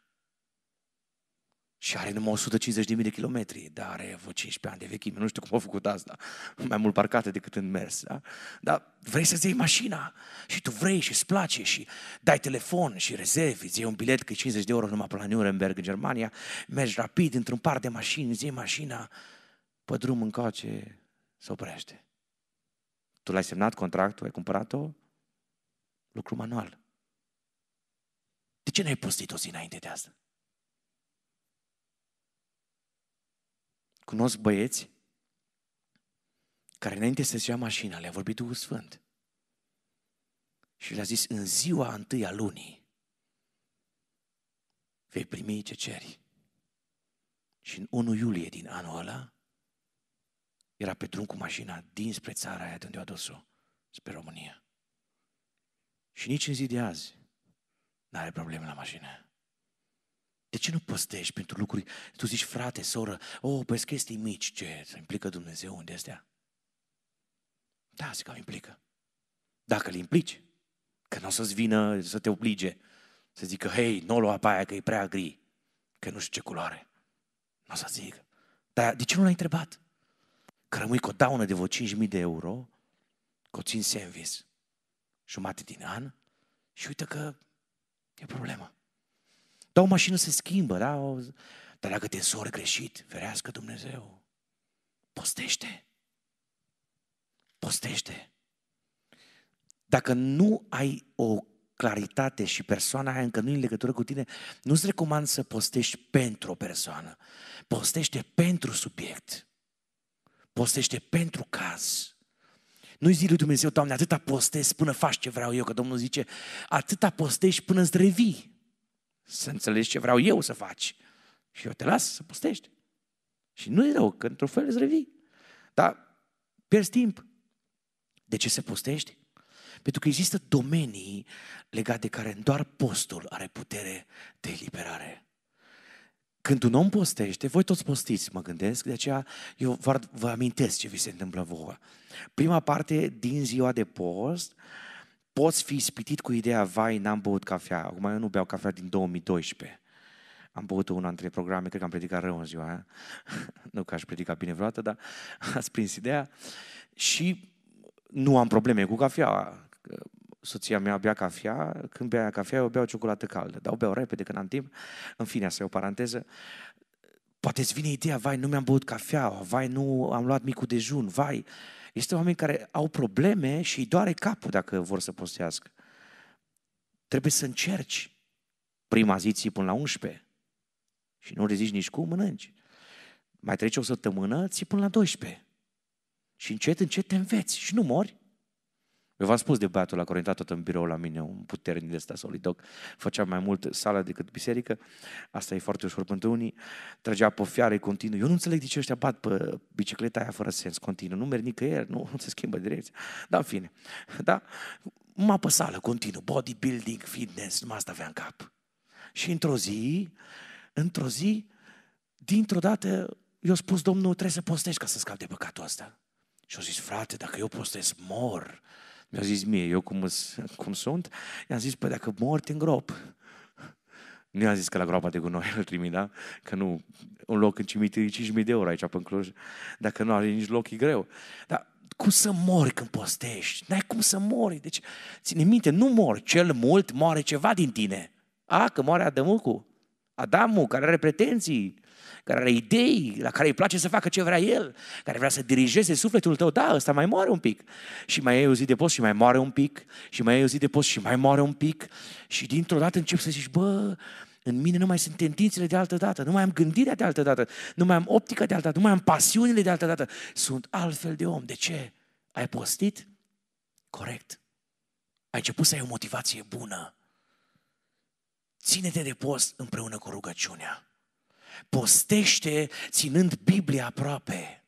și are numai 150.000 de kilometri, dar are vreo 15 ani de vechime. Nu știu cum a făcut asta, mai mult parcate decât în mers. Da? Dar vrei să-ți iei mașina și tu vrei și îți place și dai telefon și rezervi, îți iei un bilet că e 50 de euro numai până la Nuremberg în Germania, mergi rapid într-un par de mașini, îți iei mașina, pe drum încoace se oprește. Tu l-ai semnat contractul, ai cumpărat-o? Lucru manual. De ce n-ai postit o zi înainte de asta? Cunosc băieți care înainte să-și ia mașina le-a vorbit Duhul Sfânt. Și le-a zis, în ziua întâi a lunii vei primi ce ceri. Și în 1 iulie din anul ăla era pe drum cu mașina dinspre țara aia de unde a dus-o, spre România. Și nici în zi de azi n-are probleme la mașină. De ce nu păstești pentru lucruri? Tu zici, frate, soră, o, oh, păi chestii mici, ce, se implică Dumnezeu unde astea? Da, zic că îl implică. Dacă îl implici, că nu o să-ți vină să te oblige, să zică, hei, nu o lua pe aia că e prea gri, că nu știu ce culoare. Nu o să zic. Dar de ce nu l-ai întrebat? Că rămâi cu o daună de vreo 5.000 de euro, cu 5 service jumate din an, și uite că e problemă. Dar o mașină se schimbă, da? Dar dacă te însori greșit, ferească Dumnezeu. Postește. Postește. Dacă nu ai o claritate și persoana aia încă nu e în legătură cu tine, nu-ți recomand să postești pentru o persoană. Postește pentru subiect. Postește pentru caz. Nu-i zi lui Dumnezeu, Doamne, atâta postezi până faci ce vreau eu, că Domnul zice, atâta postești până îți revii să înțelegi ce vreau eu să faci. Și eu te las să pustești. Și nu e rău, că într-un fel îți revii. Dar pierzi timp. De ce se postești? Pentru că există domenii legate de care doar postul are putere de eliberare. Când un om postește, voi toți postiți, mă gândesc, de aceea eu vă amintesc ce vi se întâmplă vouă. Prima parte din ziua de post poți fi ispitit cu ideea, vai, n-am băut cafea. Acum eu nu beau cafea din 2012. Am băut una dintre programe, cred că am predicat rău în ziua aia. nu că aș predica bine vreodată, dar ați prins ideea. Și nu am probleme cu cafea. Soția mea bea cafea, când bea cafea, eu beau ciocolată caldă, dar o beau repede când am timp. În fine, asta e o paranteză. Poate ți vine ideea, vai, nu mi-am băut cafea, vai, nu am luat micul dejun, vai, este oameni care au probleme și îi doare capul dacă vor să postească. Trebuie să încerci prima zi ții până la 11 și nu rezici nici cum, mănânci. Mai trece o săptămână, ții până la 12 și încet, încet te înveți și nu mori. Eu v-am spus de băiatul la care a tot în birou la mine, un puternic de ăsta solidoc, făcea mai mult sală decât biserică, asta e foarte ușor pentru unii, trăgea pe fiare continuu. Eu nu înțeleg de ce ăștia bat pe bicicleta aia fără sens continuu, nu merg nicăieri, nu, nu se schimbă direcția. Dar în fine, da? Mă pe sală continuu, bodybuilding, fitness, numai asta avea în cap. Și într-o zi, într-o zi, dintr-o dată, eu spus, domnul, trebuie să postești ca să scap de păcatul ăsta. Și au zis, frate, dacă eu postez, mor. Mi-a zis mie, eu cum, cum sunt? I-am zis, păi dacă mor, te îngrop. Nu i-a zis că la groapa de gunoi îl trimit, da? Că nu, un loc în cimitir 5.000 de euro aici pe Cluj. Dacă nu are nici loc, e greu. Dar cum să mori când postești? N-ai cum să mori. Deci, ține minte, nu mor. Cel mult moare ceva din tine. A, că moare Adamucu. Adamu, care are pretenții care are idei, la care îi place să facă ce vrea el, care vrea să dirigeze sufletul tău, da, ăsta mai moare un pic. Și mai e o zi de post și mai moare un pic, și mai e o zi de post și mai moare un pic. Și dintr-o dată încep să zici, bă, în mine nu mai sunt tendințele de altă dată, nu mai am gândirea de altă dată, nu mai am optica de altă dată, nu mai am pasiunile de altă dată. Sunt altfel de om. De ce? Ai postit? Corect. Ai început să ai o motivație bună. Ține-te de post împreună cu rugăciunea. Postește ținând Biblia aproape.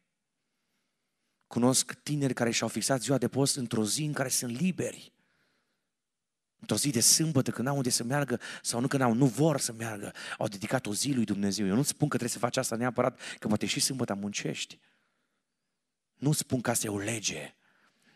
Cunosc tineri care și-au fixat ziua de post într-o zi în care sunt liberi. Într-o zi de sâmbătă, când au unde să meargă sau nu când au, nu vor să meargă, au dedicat o zi lui Dumnezeu. Eu nu spun că trebuie să faci asta neapărat, că poate și sâmbătă muncești. Nu spun că asta e o lege,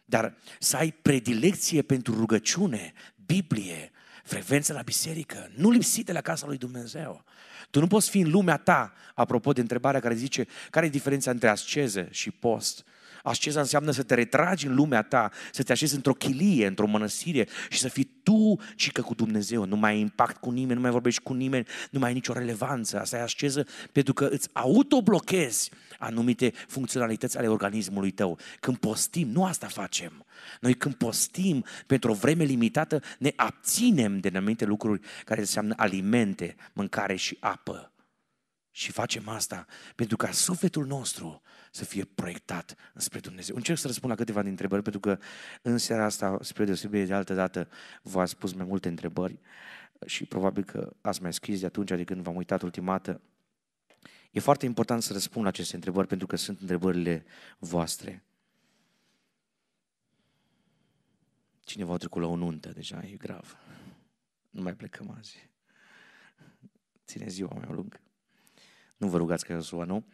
dar să ai predilecție pentru rugăciune, Biblie, frecvență la biserică, nu lipsite la casa lui Dumnezeu. Tu nu poți fi în lumea ta, apropo de întrebarea care zice, care e diferența între asceză și post? Asceza înseamnă să te retragi în lumea ta, să te așezi într-o chilie, într-o mănăstire și să fii tu, ci că cu Dumnezeu. Nu mai ai impact cu nimeni, nu mai vorbești cu nimeni, nu mai ai nicio relevanță. Asta e asceză pentru că îți autoblochezi anumite funcționalități ale organismului tău. Când postim, nu asta facem. Noi când postim pentru o vreme limitată, ne abținem de anumite lucruri care înseamnă alimente, mâncare și apă. Și facem asta pentru ca sufletul nostru să fie proiectat spre Dumnezeu. Încerc să răspund la câteva din întrebări, pentru că în seara asta, spre deosebire de altă dată, v-ați pus mai multe întrebări și probabil că ați mai scris de atunci, de adică când v-am uitat ultimată. E foarte important să răspund la aceste întrebări, pentru că sunt întrebările voastre. Cineva a trecut la o nuntă deja, e grav. Nu mai plecăm azi. Ține ziua mai lungă nu vă rugați că Iosua, nu?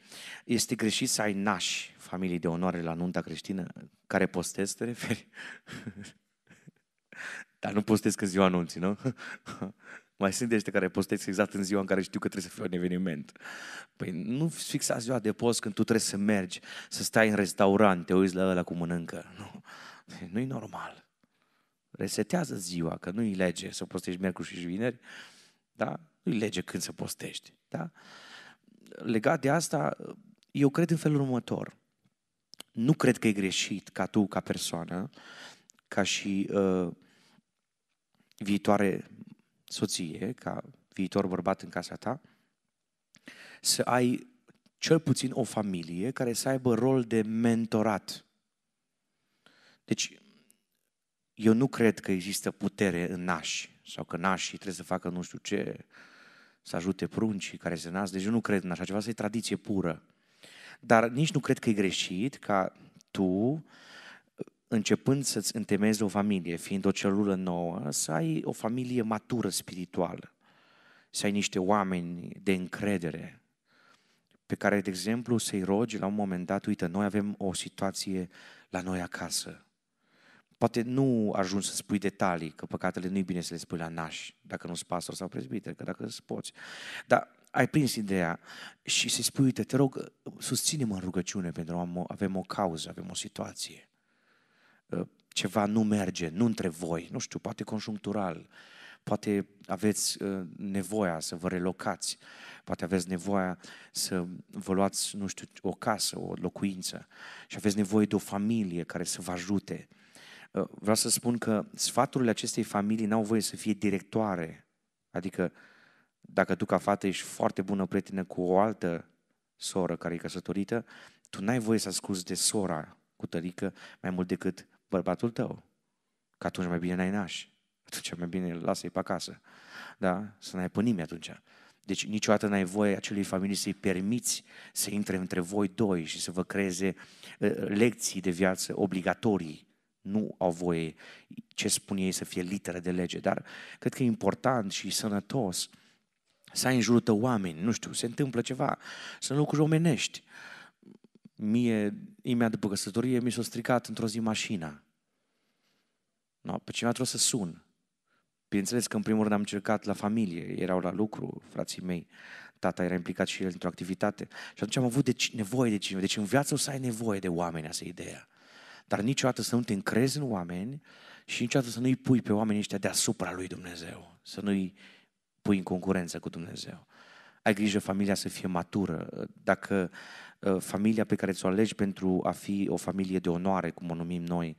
Este greșit să ai nași familii de onoare la nunta creștină care postezi, te referi? Dar nu postez că ziua anunții, nu? Mai sunt dește care postez exact în ziua în care știu că trebuie să fie un eveniment. Păi nu fixa ziua de post când tu trebuie să mergi, să stai în restaurant, te uiți la ăla cu mănâncă. Nu, păi nu-i normal. Resetează ziua, că nu-i lege să postești miercuri și vineri, da? Nu-i lege când să postești, da? legat de asta, eu cred în felul următor. Nu cred că e greșit ca tu, ca persoană, ca și uh, viitoare soție, ca viitor bărbat în casa ta, să ai cel puțin o familie care să aibă rol de mentorat. Deci, eu nu cred că există putere în nași sau că nașii trebuie să facă nu știu ce, uh, să ajute pruncii care se nasc, deci eu nu cred în așa ceva, asta e tradiție pură. Dar nici nu cred că e greșit ca tu, începând să-ți întemezi o familie, fiind o celulă nouă, să ai o familie matură spirituală, să ai niște oameni de încredere, pe care, de exemplu, să-i rogi la un moment dat, uite, noi avem o situație la noi acasă, Poate nu ajungi să spui detalii, că păcatele nu-i bine să le spui la naș, dacă nu s pastor sau prezbiter, că dacă îți poți. Dar ai prins ideea și să-i spui, uite, te rog, susține-mă în rugăciune pentru că avem o cauză, avem o situație. Ă, ceva nu merge, nu între voi, nu știu, poate conjunctural, poate aveți ă, nevoia să vă relocați, poate aveți nevoia să vă luați, nu știu, o casă, o locuință și aveți nevoie de o familie care să vă ajute Uh, vreau să spun că sfaturile acestei familii n-au voie să fie directoare. Adică dacă tu ca fată ești foarte bună prietenă cu o altă soră care e căsătorită, tu n-ai voie să asculți de sora cu tărică mai mult decât bărbatul tău. Că atunci mai bine n-ai nași. Atunci mai bine lasă-i pe acasă. Da? Să n-ai pe nimeni atunci. Deci niciodată n-ai voie acelei familii să-i permiți să intre între voi doi și să vă creeze uh, lecții de viață obligatorii nu au voie ce spun ei să fie litere de lege, dar cred că e important și sănătos să ai în jurul tău oameni, nu știu, se întâmplă ceva, sunt lucruri omenești. Mie, imediat după căsătorie, mi s-a stricat într-o zi mașina. No, pe cineva trebuie să sun. Bineînțeles că în primul rând am încercat la familie, erau la lucru, frații mei, tata era implicat și el într-o activitate. Și atunci am avut de, deci, nevoie de cineva. Deci în viață o să ai nevoie de oameni, asta e ideea. Dar niciodată să nu te încrezi în oameni și niciodată să nu-i pui pe oamenii ăștia deasupra lui Dumnezeu. Să nu-i pui în concurență cu Dumnezeu. Ai grijă familia să fie matură. Dacă ă, familia pe care ți-o alegi pentru a fi o familie de onoare, cum o numim noi,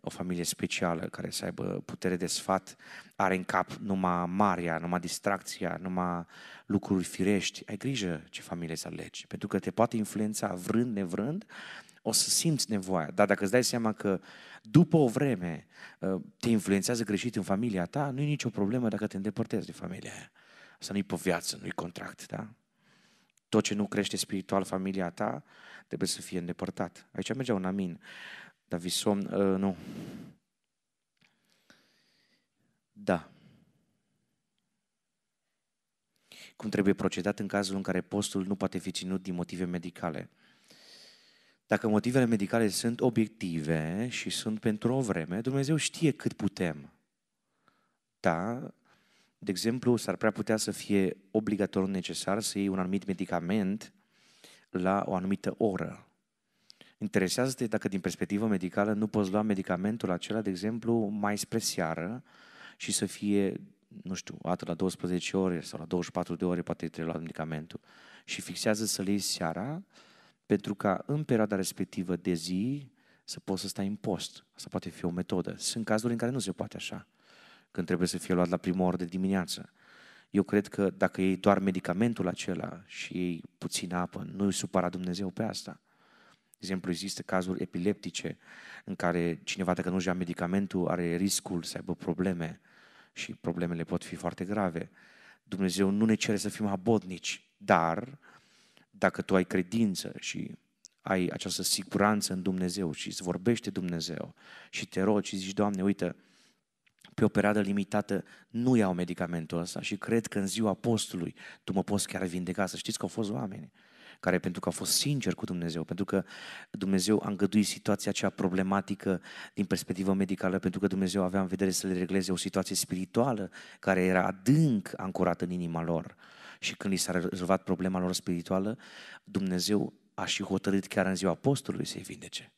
o familie specială care să aibă putere de sfat, are în cap numai marea, numai distracția, numai lucruri firești. Ai grijă ce familie să alegi, pentru că te poate influența vrând nevrând o să simți nevoia. Dar dacă îți dai seama că după o vreme uh, te influențează greșit în familia ta, nu e nicio problemă dacă te îndepărtezi de familia aia. Asta nu-i pe viață, nu-i contract, da? Tot ce nu crește spiritual familia ta trebuie să fie îndepărtat. Aici mergea un amin, dar visom, uh, nu. Da. Cum trebuie procedat în cazul în care postul nu poate fi ținut din motive medicale. Dacă motivele medicale sunt obiective și sunt pentru o vreme, Dumnezeu știe cât putem. Da, de exemplu, s-ar prea putea să fie obligatoriu necesar să iei un anumit medicament la o anumită oră. Interesează-te dacă din perspectivă medicală nu poți lua medicamentul acela, de exemplu, mai spre seară și să fie, nu știu, atât la 12 ore sau la 24 de ore poate trebuie luat medicamentul. Și fixează să-l iei seara pentru ca în perioada respectivă de zi să poți să stai în post. Asta poate fi o metodă. Sunt cazuri în care nu se poate așa, când trebuie să fie luat la prima oră de dimineață. Eu cred că dacă ei doar medicamentul acela și ei puțină apă, nu îi supăra Dumnezeu pe asta. De exemplu, există cazuri epileptice în care cineva, dacă nu-și ia medicamentul, are riscul să aibă probleme și problemele pot fi foarte grave. Dumnezeu nu ne cere să fim abodnici, dar dacă tu ai credință și ai această siguranță în Dumnezeu și îți vorbește Dumnezeu și te rogi și zici, Doamne, uite, pe o perioadă limitată nu iau medicamentul ăsta și cred că în ziua postului tu mă poți chiar vindeca. Să știți că au fost oameni care pentru că au fost sinceri cu Dumnezeu, pentru că Dumnezeu a îngăduit situația aceea problematică din perspectivă medicală, pentru că Dumnezeu avea în vedere să le regleze o situație spirituală care era adânc ancorată în inima lor și când li s-a rezolvat problema lor spirituală, Dumnezeu a și hotărât chiar în ziua apostolului să-i vindece.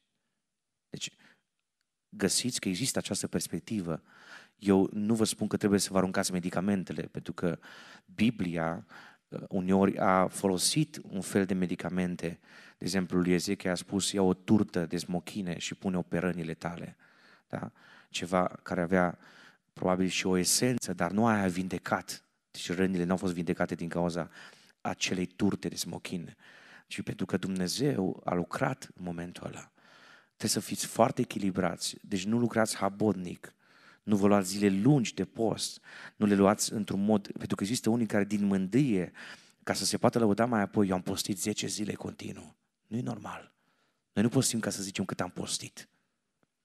Deci, găsiți că există această perspectivă. Eu nu vă spun că trebuie să vă aruncați medicamentele, pentru că Biblia uh, uneori a folosit un fel de medicamente. De exemplu, lui Ezechiel a spus, ia o turtă de smochine și pune-o pe rănile tale. Da? Ceva care avea probabil și o esență, dar nu aia a vindecat și rănile nu au fost vindecate din cauza acelei turte de smochin, ci pentru că Dumnezeu a lucrat în momentul ăla. Trebuie să fiți foarte echilibrați, deci nu lucrați habodnic, nu vă luați zile lungi de post, nu le luați într-un mod, pentru că există unii care din mândrie, ca să se poată lăuda mai apoi, eu am postit 10 zile continuu. nu e normal. Noi nu postim ca să zicem cât am postit.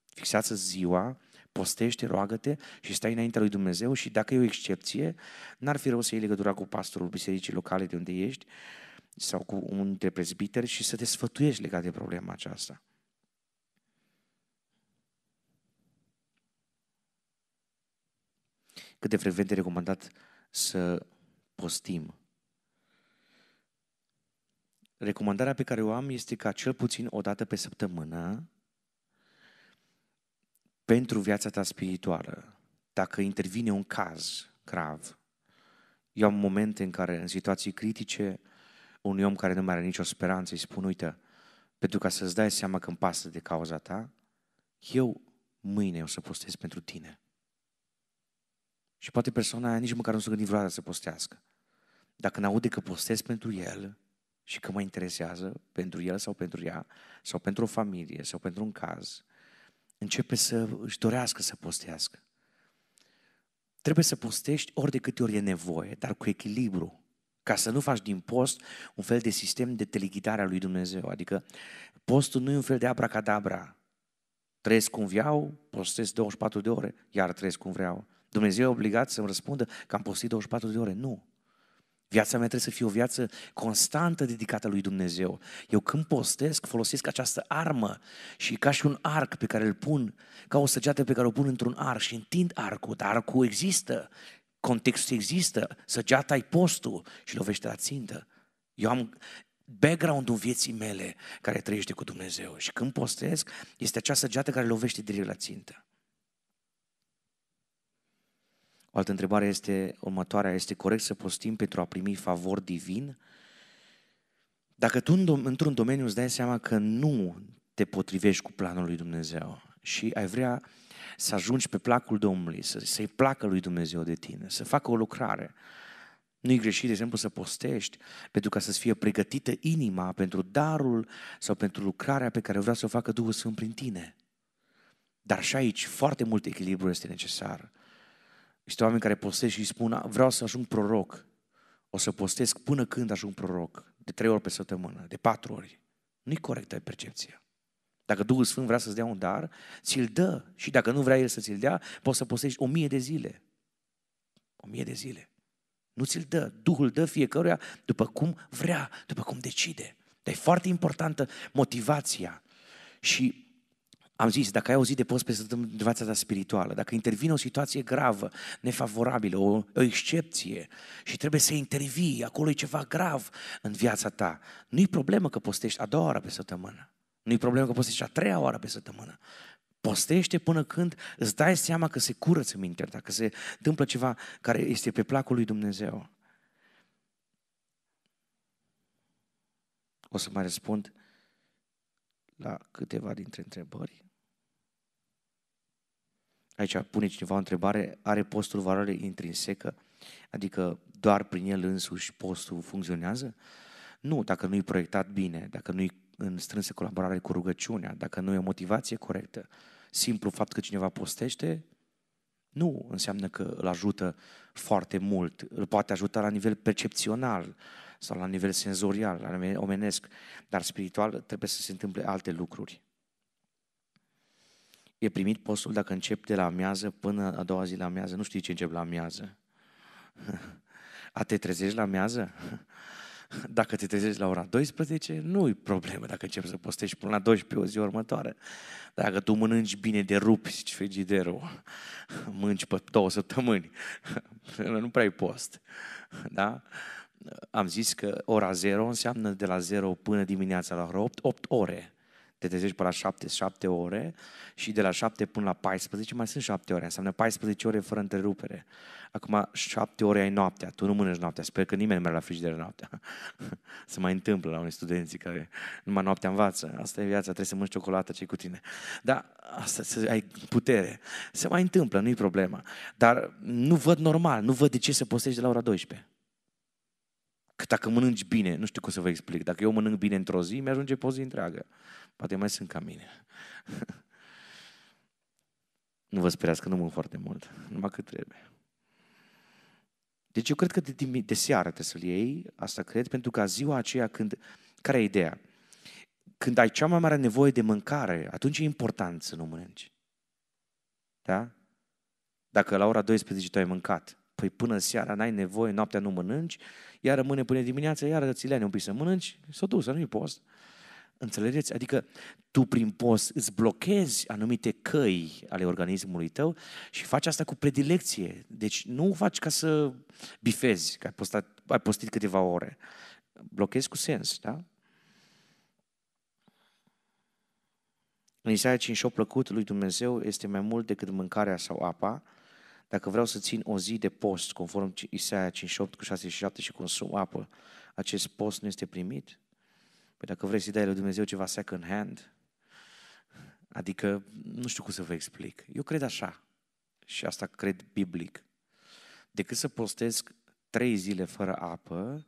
Fixați ziua, postește, roagă-te și stai înaintea lui Dumnezeu și dacă e o excepție, n-ar fi rău să iei legătura cu pastorul bisericii locale de unde ești sau cu un dintre prezbiteri și să te sfătuiești legat de problema aceasta. Cât de frecvent e recomandat să postim. Recomandarea pe care o am este ca cel puțin o dată pe săptămână pentru viața ta spirituală, dacă intervine un caz grav, eu am momente în care, în situații critice, un om care nu mai are nicio speranță îi spun, uite, pentru ca să-ți dai seama că îmi pasă de cauza ta, eu mâine o să postez pentru tine. Și poate persoana aia nici măcar nu s-a gândit vreodată să postească. Dacă ne aude că postez pentru el și că mă interesează pentru el sau pentru ea, sau pentru o familie, sau pentru un caz, începe să își dorească să postească. Trebuie să postești ori de câte ori e nevoie, dar cu echilibru, ca să nu faci din post un fel de sistem de teleghidare a lui Dumnezeu. Adică postul nu e un fel de abracadabra. Trăiesc cum vreau, postez 24 de ore, iar trăiesc cum vreau. Dumnezeu e obligat să-mi răspundă că am postit 24 de ore. Nu. Viața mea trebuie să fie o viață constantă dedicată lui Dumnezeu. Eu când postesc, folosesc această armă și ca și un arc pe care îl pun, ca o săgeată pe care o pun într-un arc și întind arcul, dar arcul există, contextul există, săgeata-i postul și lovește la țintă. Eu am background-ul vieții mele care trăiește cu Dumnezeu și când postesc, este acea săgeată care lovește direct la țintă. O altă întrebare este următoarea. Este corect să postim pentru a primi favor divin? Dacă tu într-un domeniu îți dai seama că nu te potrivești cu planul lui Dumnezeu și ai vrea să ajungi pe placul Domnului, să, să-i placă lui Dumnezeu de tine, să facă o lucrare, nu-i greșit, de exemplu, să postești pentru ca să-ți fie pregătită inima pentru darul sau pentru lucrarea pe care vrea să o facă Duhul Sfânt prin tine. Dar și aici foarte mult echilibru este necesar. Niște oameni care postez și îi spun, vreau să ajung proroc. O să postez până când ajung proroc. De trei ori pe săptămână, de patru ori. Nu-i corectă percepția. Dacă Duhul Sfânt vrea să-ți dea un dar, ți-l dă. Și dacă nu vrea El să ți-l dea, poți să postești o mie de zile. O mie de zile. Nu ți-l dă. Duhul dă fiecăruia după cum vrea, după cum decide. Dar e foarte importantă motivația. Și am zis, dacă ai auzit de post pe viața ta spirituală, dacă intervine o situație gravă, nefavorabilă, o, o excepție și trebuie să intervii, acolo e ceva grav în viața ta, nu-i problemă că postești a doua oară pe săptămână, nu-i problemă că postești a treia oară pe săptămână. Postește până când îți dai seama că se curăță mintea ta, că se întâmplă ceva care este pe placul lui Dumnezeu. O să mai răspund la câteva dintre întrebări aici pune cineva o întrebare, are postul valoare intrinsecă? Adică doar prin el însuși postul funcționează? Nu, dacă nu-i proiectat bine, dacă nu-i în strânsă colaborare cu rugăciunea, dacă nu e o motivație corectă, simplu fapt că cineva postește, nu înseamnă că îl ajută foarte mult. Îl poate ajuta la nivel percepțional sau la nivel senzorial, la nivel omenesc, dar spiritual trebuie să se întâmple alte lucruri. E primit postul dacă încep de la amiază până a doua zi la amiază? Nu știi ce încep la amiază. A te trezești la amiază? Dacă te trezești la ora 12, nu e problemă dacă începi să postești până la 12 o zi următoare. Dacă tu mănânci bine de rupi, zici frigiderul, mânci pe două săptămâni, nu prea ai post. Da? Am zis că ora 0 înseamnă de la 0 până dimineața la ora 8, 8 ore te trezești pe la 7, 7 ore și de la 7 până la 14 mai sunt 7 ore, înseamnă 14 ore fără întrerupere. Acum 7 ore ai noaptea, tu nu mănânci noaptea, sper că nimeni nu merge la frigider noaptea. Se mai întâmplă la unii studenții care numai noaptea învață, asta e viața, trebuie să mănânci ciocolată, ce cu tine. Dar asta să ai putere. Se mai întâmplă, nu-i problema. Dar nu văd normal, nu văd de ce să postești de la ora 12. Că dacă mănânci bine, nu știu cum să vă explic, dacă eu mănânc bine într-o zi, mi-ajunge pe o zi întreagă. Poate mai sunt ca mine. nu vă speriați că nu mănânc foarte mult, numai cât trebuie. Deci eu cred că de, de, de seară trebuie să-l iei, asta cred, pentru că ziua aceea când... Care e ideea? Când ai cea mai mare nevoie de mâncare, atunci e important să nu mănânci. Da? Dacă la ora 12 tu ai mâncat, Păi până seara n-ai nevoie, noaptea nu mănânci, iar rămâne până dimineața, iar ți le un pic să mănânci, s-o duc, să nu-i post. Înțelegeți? Adică tu prin post îți blochezi anumite căi ale organismului tău și faci asta cu predilecție. Deci nu faci ca să bifezi, că ai, postat, ai postit câteva ore. Blochezi cu sens, da? În Isaia 5, plăcut lui Dumnezeu este mai mult decât mâncarea sau apa, dacă vreau să țin o zi de post, conform Isaia 58 cu 6 și 7 și consum apă, acest post nu este primit? Păi dacă vrei să-i dai lui Dumnezeu ceva second hand, adică nu știu cum să vă explic. Eu cred așa și asta cred biblic. Decât să postesc trei zile fără apă,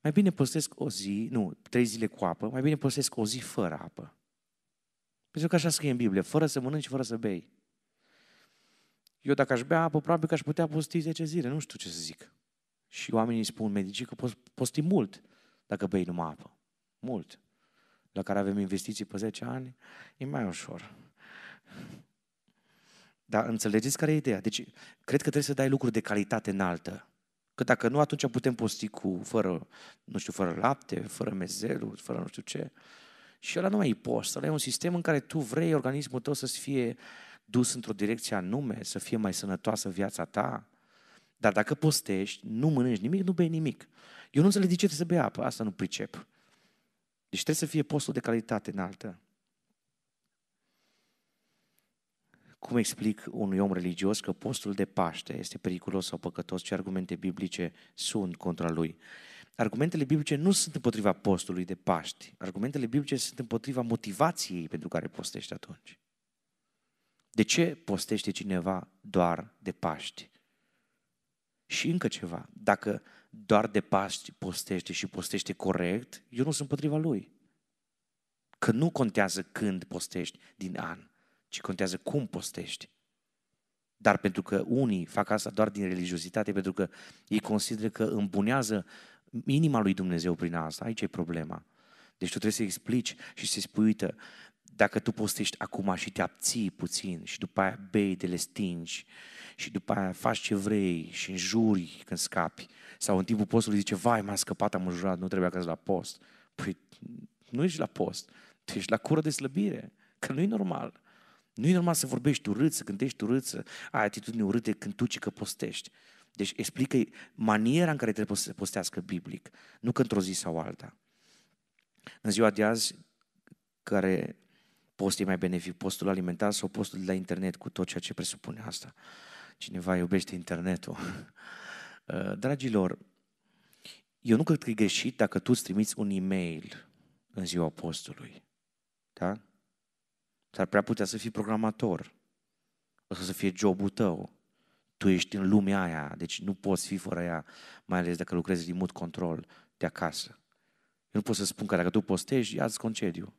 mai bine postesc o zi, nu, trei zile cu apă, mai bine postesc o zi fără apă. Pentru că așa scrie în Biblie, fără să mănânci, fără să bei. Eu dacă aș bea apă, probabil că aș putea posti 10 zile, nu știu ce să zic. Și oamenii spun medicii că posti mult dacă bei numai apă. Mult. La care avem investiții pe 10 ani, e mai ușor. Dar înțelegeți care e ideea? Deci, cred că trebuie să dai lucruri de calitate înaltă. Că dacă nu, atunci putem posti cu, fără, nu știu, fără lapte, fără mezelu, fără nu știu ce. Și ăla nu mai e post, ăla e un sistem în care tu vrei organismul tău să fie uh, dus într-o direcție anume, să fie mai sănătoasă viața ta. Dar dacă postești, nu mănânci nimic, nu bei nimic. Eu nu înțeleg de ce trebuie să bei apă, asta nu pricep. Deci trebuie să fie postul de calitate înaltă. Cum explic unui om religios că postul de Paște este periculos sau păcătos? Ce argumente biblice sunt contra lui? Argumentele biblice nu sunt împotriva postului de Paști. Argumentele biblice sunt împotriva motivației pentru care postești atunci. De ce postește cineva doar de Paști? Și încă ceva, dacă doar de Paști postește și postește corect, eu nu sunt împotriva lui. Că nu contează când postești din an, ci contează cum postești. Dar pentru că unii fac asta doar din religiozitate, pentru că ei consideră că îmbunează inima lui Dumnezeu prin asta, aici e problema. Deci tu trebuie să explici și să spui, uite, dacă tu postești acum și te abții puțin și după aia bei de le stingi și după aia faci ce vrei și înjuri când scapi sau în timpul postului zice, vai, m-a scăpat, am înjurat, nu trebuia că la post. Păi nu ești la post, tu ești la cură de slăbire, că nu e normal. Nu e normal să vorbești urât, să gândești urât, să ai atitudine urâte când tu ce că postești. Deci explică maniera în care trebuie să se postească biblic, nu că într-o zi sau alta. În ziua de azi, care post e mai benefic, postul alimentar sau postul de la internet cu tot ceea ce presupune asta. Cineva iubește internetul. Uh, dragilor, eu nu cred că e greșit dacă tu îți trimiți un e-mail în ziua postului. Da? S-ar prea putea să fii programator. O să fie jobul tău. Tu ești în lumea aia, deci nu poți fi fără ea, mai ales dacă lucrezi din mult control de acasă. Eu nu pot să spun că dacă tu postești, ia-ți concediu.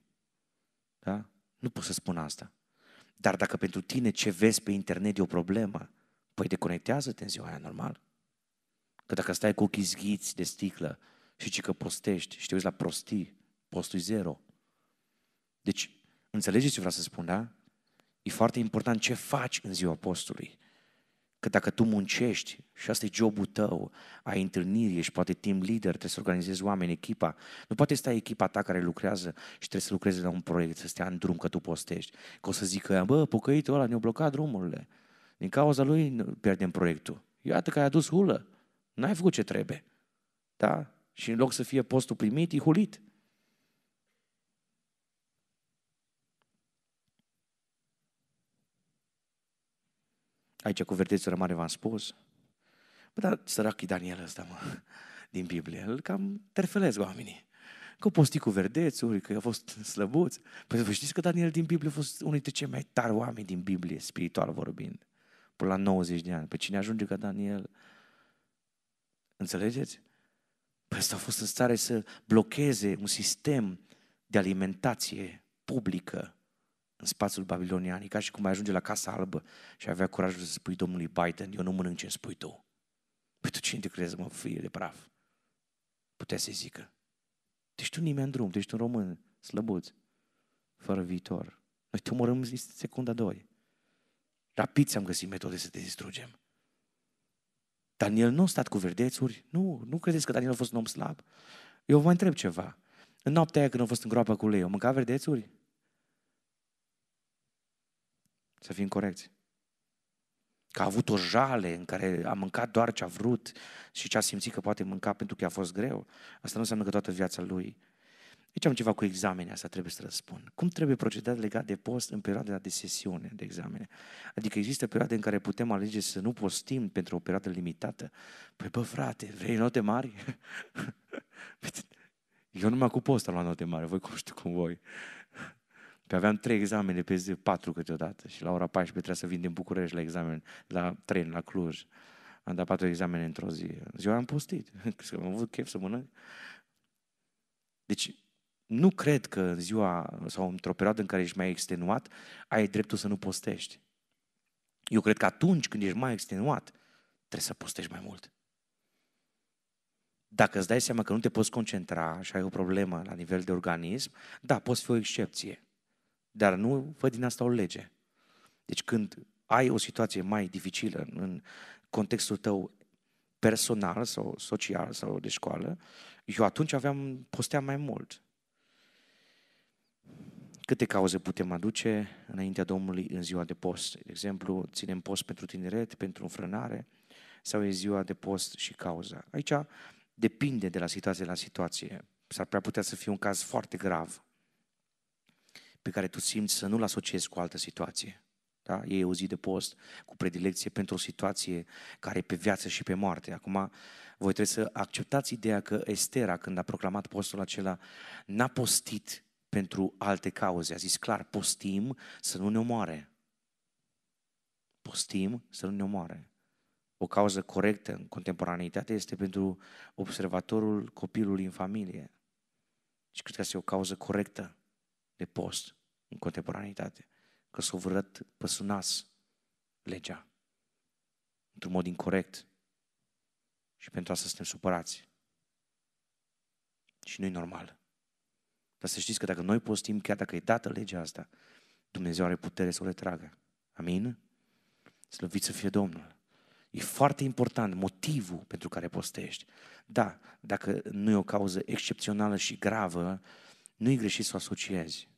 Da? Nu pot să spun asta. Dar dacă pentru tine ce vezi pe internet e o problemă, păi deconectează-te în ziua aia normal. Că dacă stai cu ochii zghiți de sticlă și ci că postești și te uiți la prostii, postul zero. Deci, înțelegeți ce vreau să spun, da? E foarte important ce faci în ziua postului. Că dacă tu muncești și asta e jobul tău, ai întâlniri, ești poate team leader, trebuie să organizezi oameni, echipa. Nu poate sta echipa ta care lucrează și trebuie să lucreze la un proiect, să stea în drum că tu postești. Că o să zică, bă, pocăitul ăla ne-a blocat drumurile. Din cauza lui pierdem proiectul. Iată că ai adus hulă. N-ai făcut ce trebuie. Da? Și în loc să fie postul primit, e hulit. Aici cu verdețura mare v-am spus. Bă, dar săracul Daniel ăsta, mă, din Biblie, îl cam terfelez oamenii. Că posti cu verdețuri, că a fost slăbuți. Păi vă știți că Daniel din Biblie a fost unul dintre cei mai tari oameni din Biblie, spiritual vorbind. Până la 90 de ani. Pe păi cine ajunge ca Daniel? Înțelegeți? Păi ăsta a fost în stare să blocheze un sistem de alimentație publică în spațiul babilonian. E ca și cum ai ajunge la Casa Albă și avea curajul să spui domnului Biden, eu nu mănânc ce spui tu. Păi tu cine te crezi, mă, fie de praf? Putea să-i zică. Deci tu nimeni în drum, tu un român, slăbuț, fără viitor. Noi te omorâm în secunda doi. Rapid să am găsit metode să te distrugem. Daniel nu a stat cu verdețuri, nu, nu credeți că Daniel a fost un om slab? Eu vă mai întreb ceva. În noaptea aia când a fost în groapa cu lei, au mâncat verdețuri? Să fim corecți. Că a avut o jale în care a mâncat doar ce a vrut și ce a simțit că poate mânca pentru că i-a fost greu. Asta nu înseamnă că toată viața lui. Deci am ceva cu examene, asta trebuie să răspund. Cum trebuie procedat legat de post în perioada de sesiune de examene? Adică există perioade în care putem alege să nu postim pentru o perioadă limitată. Păi bă frate, vrei note mari? Păi, eu numai cu post am luat note mari, voi cum știu cum voi. Că aveam trei examene pe zi, patru câteodată și la ora 14 trebuia să vin din București la examen, la tren, la Cluj. Am dat patru examene într-o zi. Ziua am postit, că am avut chef să mănânc. Deci, nu cred că în ziua sau într-o perioadă în care ești mai extenuat, ai dreptul să nu postești. Eu cred că atunci când ești mai extenuat, trebuie să postești mai mult. Dacă îți dai seama că nu te poți concentra și ai o problemă la nivel de organism, da, poți fi o excepție. Dar nu văd din asta o lege. Deci când ai o situație mai dificilă în contextul tău personal sau social sau de școală, eu atunci aveam, postea mai mult. Câte cauze putem aduce înaintea Domnului în ziua de post? De exemplu, ținem post pentru tineret, pentru înfrânare sau e ziua de post și cauza? Aici depinde de la situație la situație. S-ar prea putea să fie un caz foarte grav pe care tu simți să nu-l asociezi cu altă situație. Da? E o zi de post cu predilecție pentru o situație care e pe viață și pe moarte. Acum, voi trebuie să acceptați ideea că Estera, când a proclamat postul acela, n-a postit pentru alte cauze. A zis clar, postim să nu ne omoare. Postim să nu ne omoare. O cauză corectă în contemporaneitate este pentru observatorul copilului în familie. Și deci cred că asta e o cauză corectă de post în contemporanitate, că s-o vrăt păsunas legea într-un mod incorrect și pentru asta suntem supărați. Și nu-i normal. Dar să știți că dacă noi postim, chiar dacă e dată legea asta, Dumnezeu are putere să o retragă. Amin? Slăvit să fie Domnul. E foarte important motivul pentru care postești. Da, dacă nu e o cauză excepțională și gravă, nu e greșit să o asociezi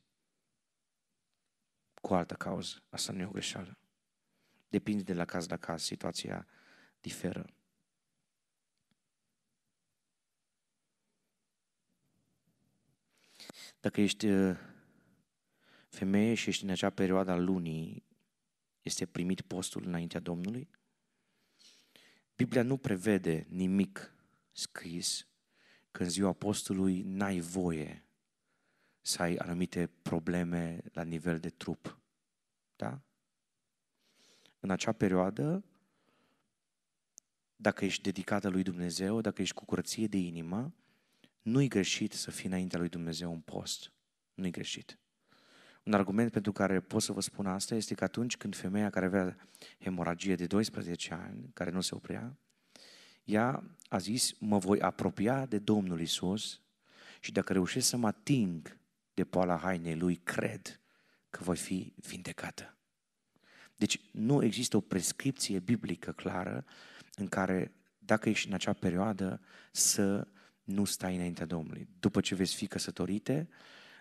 cu o altă cauză. Asta nu e o greșeală. Depinde de la caz la caz, situația diferă. Dacă ești uh, femeie și ești în acea perioadă a lunii, este primit postul înaintea Domnului? Biblia nu prevede nimic scris că în ziua postului n-ai voie să ai anumite probleme la nivel de trup. Da? În acea perioadă, dacă ești dedicată lui Dumnezeu, dacă ești cu curăție de inimă, nu-i greșit să fii înaintea lui Dumnezeu un post. Nu-i greșit. Un argument pentru care pot să vă spun asta este că atunci când femeia care avea hemoragie de 12 ani, care nu se oprea, ea a zis, mă voi apropia de Domnul Isus și dacă reușesc să mă ating de poala hainei lui, cred că voi fi vindecată. Deci nu există o prescripție biblică clară în care, dacă ești în acea perioadă, să nu stai înaintea Domnului. După ce veți fi căsătorite,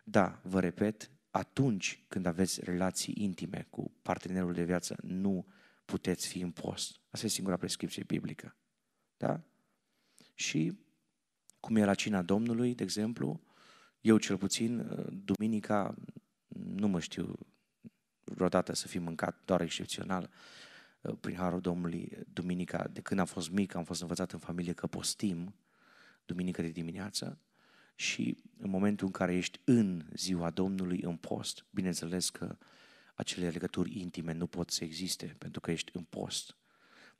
da, vă repet, atunci când aveți relații intime cu partenerul de viață, nu puteți fi în post. Asta e singura prescripție biblică. Da? Și cum e la cina Domnului, de exemplu, eu cel puțin, uh, duminica, nu mă știu vreodată să fi mâncat, doar excepțional, uh, prin harul Domnului, duminica, de când am fost mic, am fost învățat în familie că postim duminică de dimineață și în momentul în care ești în ziua Domnului, în post, bineînțeles că acele legături intime nu pot să existe pentru că ești în post.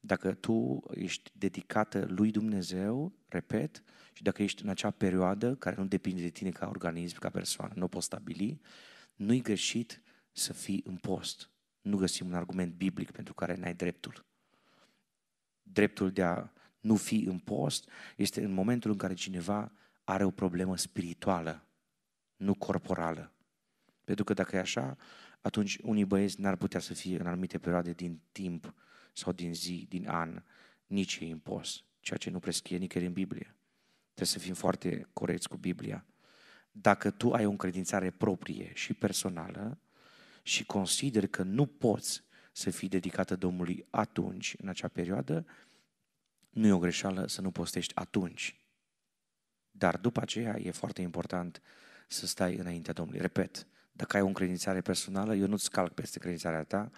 Dacă tu ești dedicată lui Dumnezeu, repet, și dacă ești în acea perioadă care nu depinde de tine ca organism, ca persoană, nu o poți stabili, nu-i greșit să fii în post. Nu găsim un argument biblic pentru care n-ai dreptul. Dreptul de a nu fi în post este în momentul în care cineva are o problemă spirituală, nu corporală. Pentru că dacă e așa, atunci unii băieți n-ar putea să fie în anumite perioade din timp sau din zi, din an, nici e impos, ceea ce nu prescrie nicăieri în Biblie. Trebuie să fim foarte corecți cu Biblia. Dacă tu ai o încredințare proprie și personală și consideri că nu poți să fii dedicată Domnului atunci, în acea perioadă, nu e o greșeală să nu postești atunci. Dar după aceea e foarte important să stai înaintea Domnului. Repet, dacă ai o încredințare personală, eu nu-ți calc peste credințarea ta,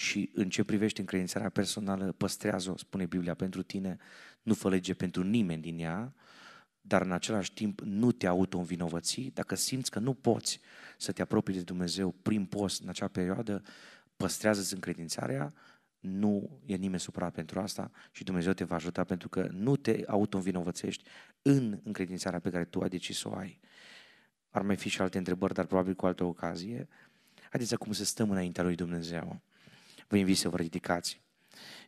și în ce privește încredințarea personală, păstrează-o, spune Biblia, pentru tine, nu fă lege pentru nimeni din ea, dar în același timp nu te auto-învinovăți. Dacă simți că nu poți să te apropii de Dumnezeu prin post în acea perioadă, păstrează-ți încredințarea, nu e nimeni supărat pentru asta și Dumnezeu te va ajuta pentru că nu te auto-învinovățești în încredințarea pe care tu ai decis să o ai. Ar mai fi și alte întrebări, dar probabil cu altă ocazie. Haideți acum să stăm înaintea lui Dumnezeu vă invit să vă ridicați.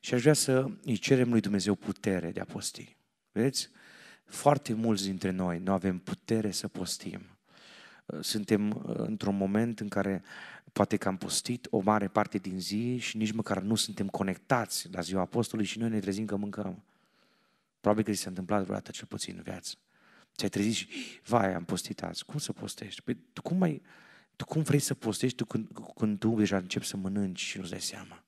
Și aș vrea să îi cerem lui Dumnezeu putere de a posti. Vedeți? Foarte mulți dintre noi nu avem putere să postim. Suntem uh, într-un moment în care poate că am postit o mare parte din zi și nici măcar nu suntem conectați la ziua apostolului și noi ne trezim că mâncăm. Probabil că ți s-a întâmplat vreodată cel puțin în viață. Ți-ai trezit și, vai, am postit azi. Cum să postești? Păi, cum mai, tu cum vrei să postești tu când, când tu deja începi să mănânci și nu-ți dai seama?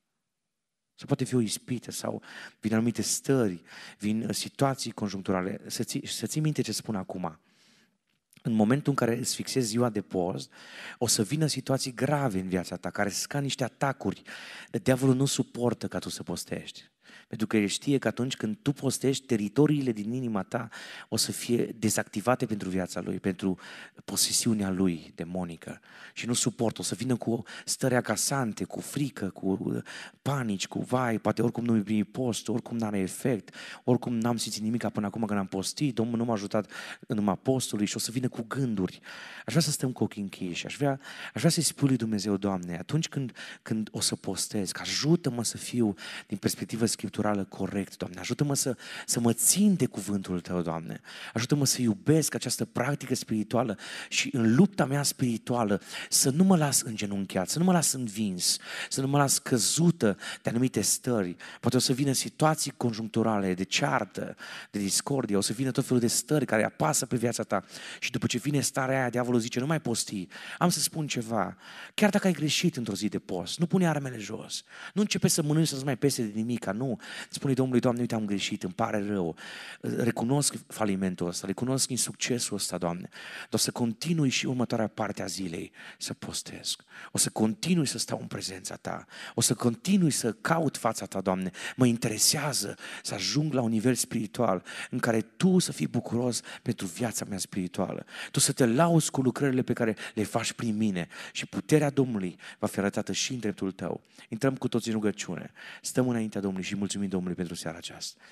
Sau poate fi o ispită sau vin anumite stări, vin uh, situații conjuncturale. Să ții, să ții minte ce spun acum. În momentul în care îți fixezi ziua de post, o să vină situații grave în viața ta, care sunt ca niște atacuri. Diavolul nu suportă ca tu să postești. Pentru că el știe că atunci când tu postești, teritoriile din inima ta o să fie dezactivate pentru viața lui, pentru posesiunea lui demonică. Și nu suport, o să vină cu stări acasante, cu frică, cu uh, panici, cu vai, poate oricum nu-mi primi post, oricum n-are efect, oricum n-am simțit nimic până acum când am postit, Domnul nu m-a ajutat în numai postului și o să vină cu gânduri. Aș vrea să stăm cu ochii închiși, aș vrea, aș vrea să-i spui lui Dumnezeu, Doamne, atunci când, când o să postez, că ajută-mă să fiu din perspectivă scriptură scripturală corect, Doamne. Ajută-mă să, să mă țin de cuvântul Tău, Doamne. Ajută-mă să iubesc această practică spirituală și în lupta mea spirituală să nu mă las îngenunchiat, să nu mă las învins, să nu mă las căzută de anumite stări. Poate o să vină situații conjuncturale de ceartă, de discordie, o să vină tot felul de stări care apasă pe viața ta și după ce vine starea aia, diavolul zice, nu mai posti, am să spun ceva. Chiar dacă ai greșit într-o zi de post, nu pune armele jos, nu începe să mănânci să-ți mai pese de nimica, nu spune Domnului, Doamne, uite, am greșit, îmi pare rău, recunosc falimentul ăsta, recunosc insuccesul ăsta, Doamne, dar o să continui și următoarea parte a zilei să postez, o să continui să stau în prezența Ta, o să continui să caut fața Ta, Doamne, mă interesează să ajung la un nivel spiritual în care Tu să fii bucuros pentru viața mea spirituală, Tu să te lauzi cu lucrările pe care le faci prin mine și puterea Domnului va fi arătată și în dreptul Tău. Intrăm cu toți în rugăciune, stăm înaintea Domnului și mulțumim mulțumim Domnului pentru seara aceasta.